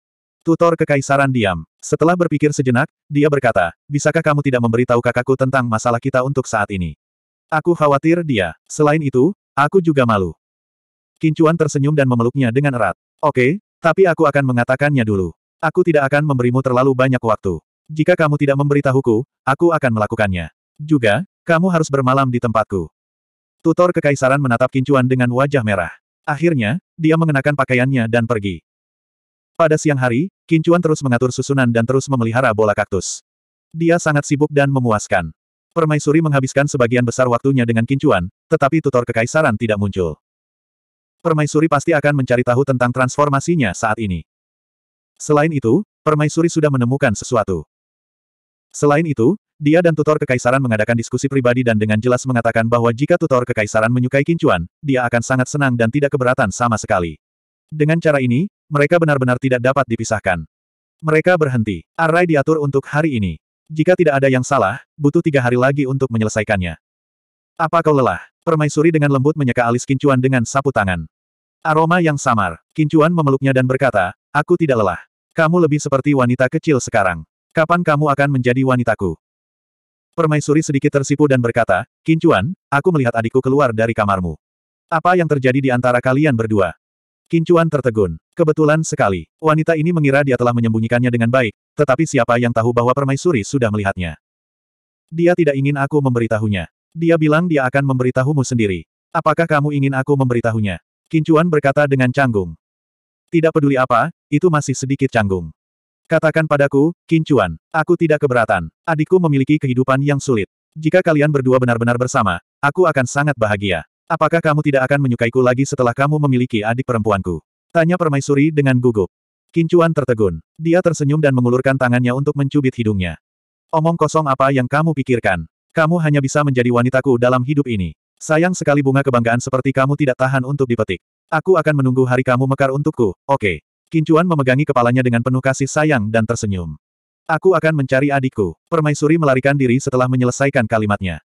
Tutor Kekaisaran diam. Setelah berpikir sejenak, dia berkata, bisakah kamu tidak memberitahu kakakku tentang masalah kita untuk saat ini? Aku khawatir dia. Selain itu, aku juga malu. Kincuan tersenyum dan memeluknya dengan erat. Oke, tapi aku akan mengatakannya dulu. Aku tidak akan memberimu terlalu banyak waktu. Jika kamu tidak memberitahuku, aku akan melakukannya. Juga, kamu harus bermalam di tempatku. Tutor Kekaisaran menatap Kincuan dengan wajah merah. Akhirnya, dia mengenakan pakaiannya dan pergi. Pada siang hari, Kincuan terus mengatur susunan dan terus memelihara bola kaktus. Dia sangat sibuk dan memuaskan. Permaisuri menghabiskan sebagian besar waktunya dengan Kincuan, tetapi tutor kekaisaran tidak muncul. Permaisuri pasti akan mencari tahu tentang transformasinya saat ini. Selain itu, permaisuri sudah menemukan sesuatu. Selain itu, dia dan tutor kekaisaran mengadakan diskusi pribadi dan dengan jelas mengatakan bahwa jika tutor kekaisaran menyukai Kincuan, dia akan sangat senang dan tidak keberatan sama sekali. Dengan cara ini, mereka benar-benar tidak dapat dipisahkan. Mereka berhenti. Arai diatur untuk hari ini. Jika tidak ada yang salah, butuh tiga hari lagi untuk menyelesaikannya. Apa kau lelah? Permaisuri dengan lembut menyeka alis Kincuan dengan sapu tangan. Aroma yang samar. Kincuan memeluknya dan berkata, Aku tidak lelah. Kamu lebih seperti wanita kecil sekarang. Kapan kamu akan menjadi wanitaku? Permaisuri sedikit tersipu dan berkata, Kincuan, aku melihat adikku keluar dari kamarmu. Apa yang terjadi di antara kalian berdua? Kincuan tertegun. Kebetulan sekali, wanita ini mengira dia telah menyembunyikannya dengan baik, tetapi siapa yang tahu bahwa permaisuri sudah melihatnya. Dia tidak ingin aku memberitahunya. Dia bilang dia akan memberitahumu sendiri. Apakah kamu ingin aku memberitahunya? Kincuan berkata dengan canggung. Tidak peduli apa, itu masih sedikit canggung. Katakan padaku, Kincuan, aku tidak keberatan. Adikku memiliki kehidupan yang sulit. Jika kalian berdua benar-benar bersama, aku akan sangat bahagia. Apakah kamu tidak akan menyukaiku lagi setelah kamu memiliki adik perempuanku? Tanya permaisuri dengan gugup. Kincuan tertegun. Dia tersenyum dan mengulurkan tangannya untuk mencubit hidungnya. Omong kosong apa yang kamu pikirkan? Kamu hanya bisa menjadi wanitaku dalam hidup ini. Sayang sekali bunga kebanggaan seperti kamu tidak tahan untuk dipetik. Aku akan menunggu hari kamu mekar untukku, oke. Okay. Kincuan memegangi kepalanya dengan penuh kasih sayang dan tersenyum. Aku akan mencari adikku. Permaisuri melarikan diri setelah menyelesaikan kalimatnya.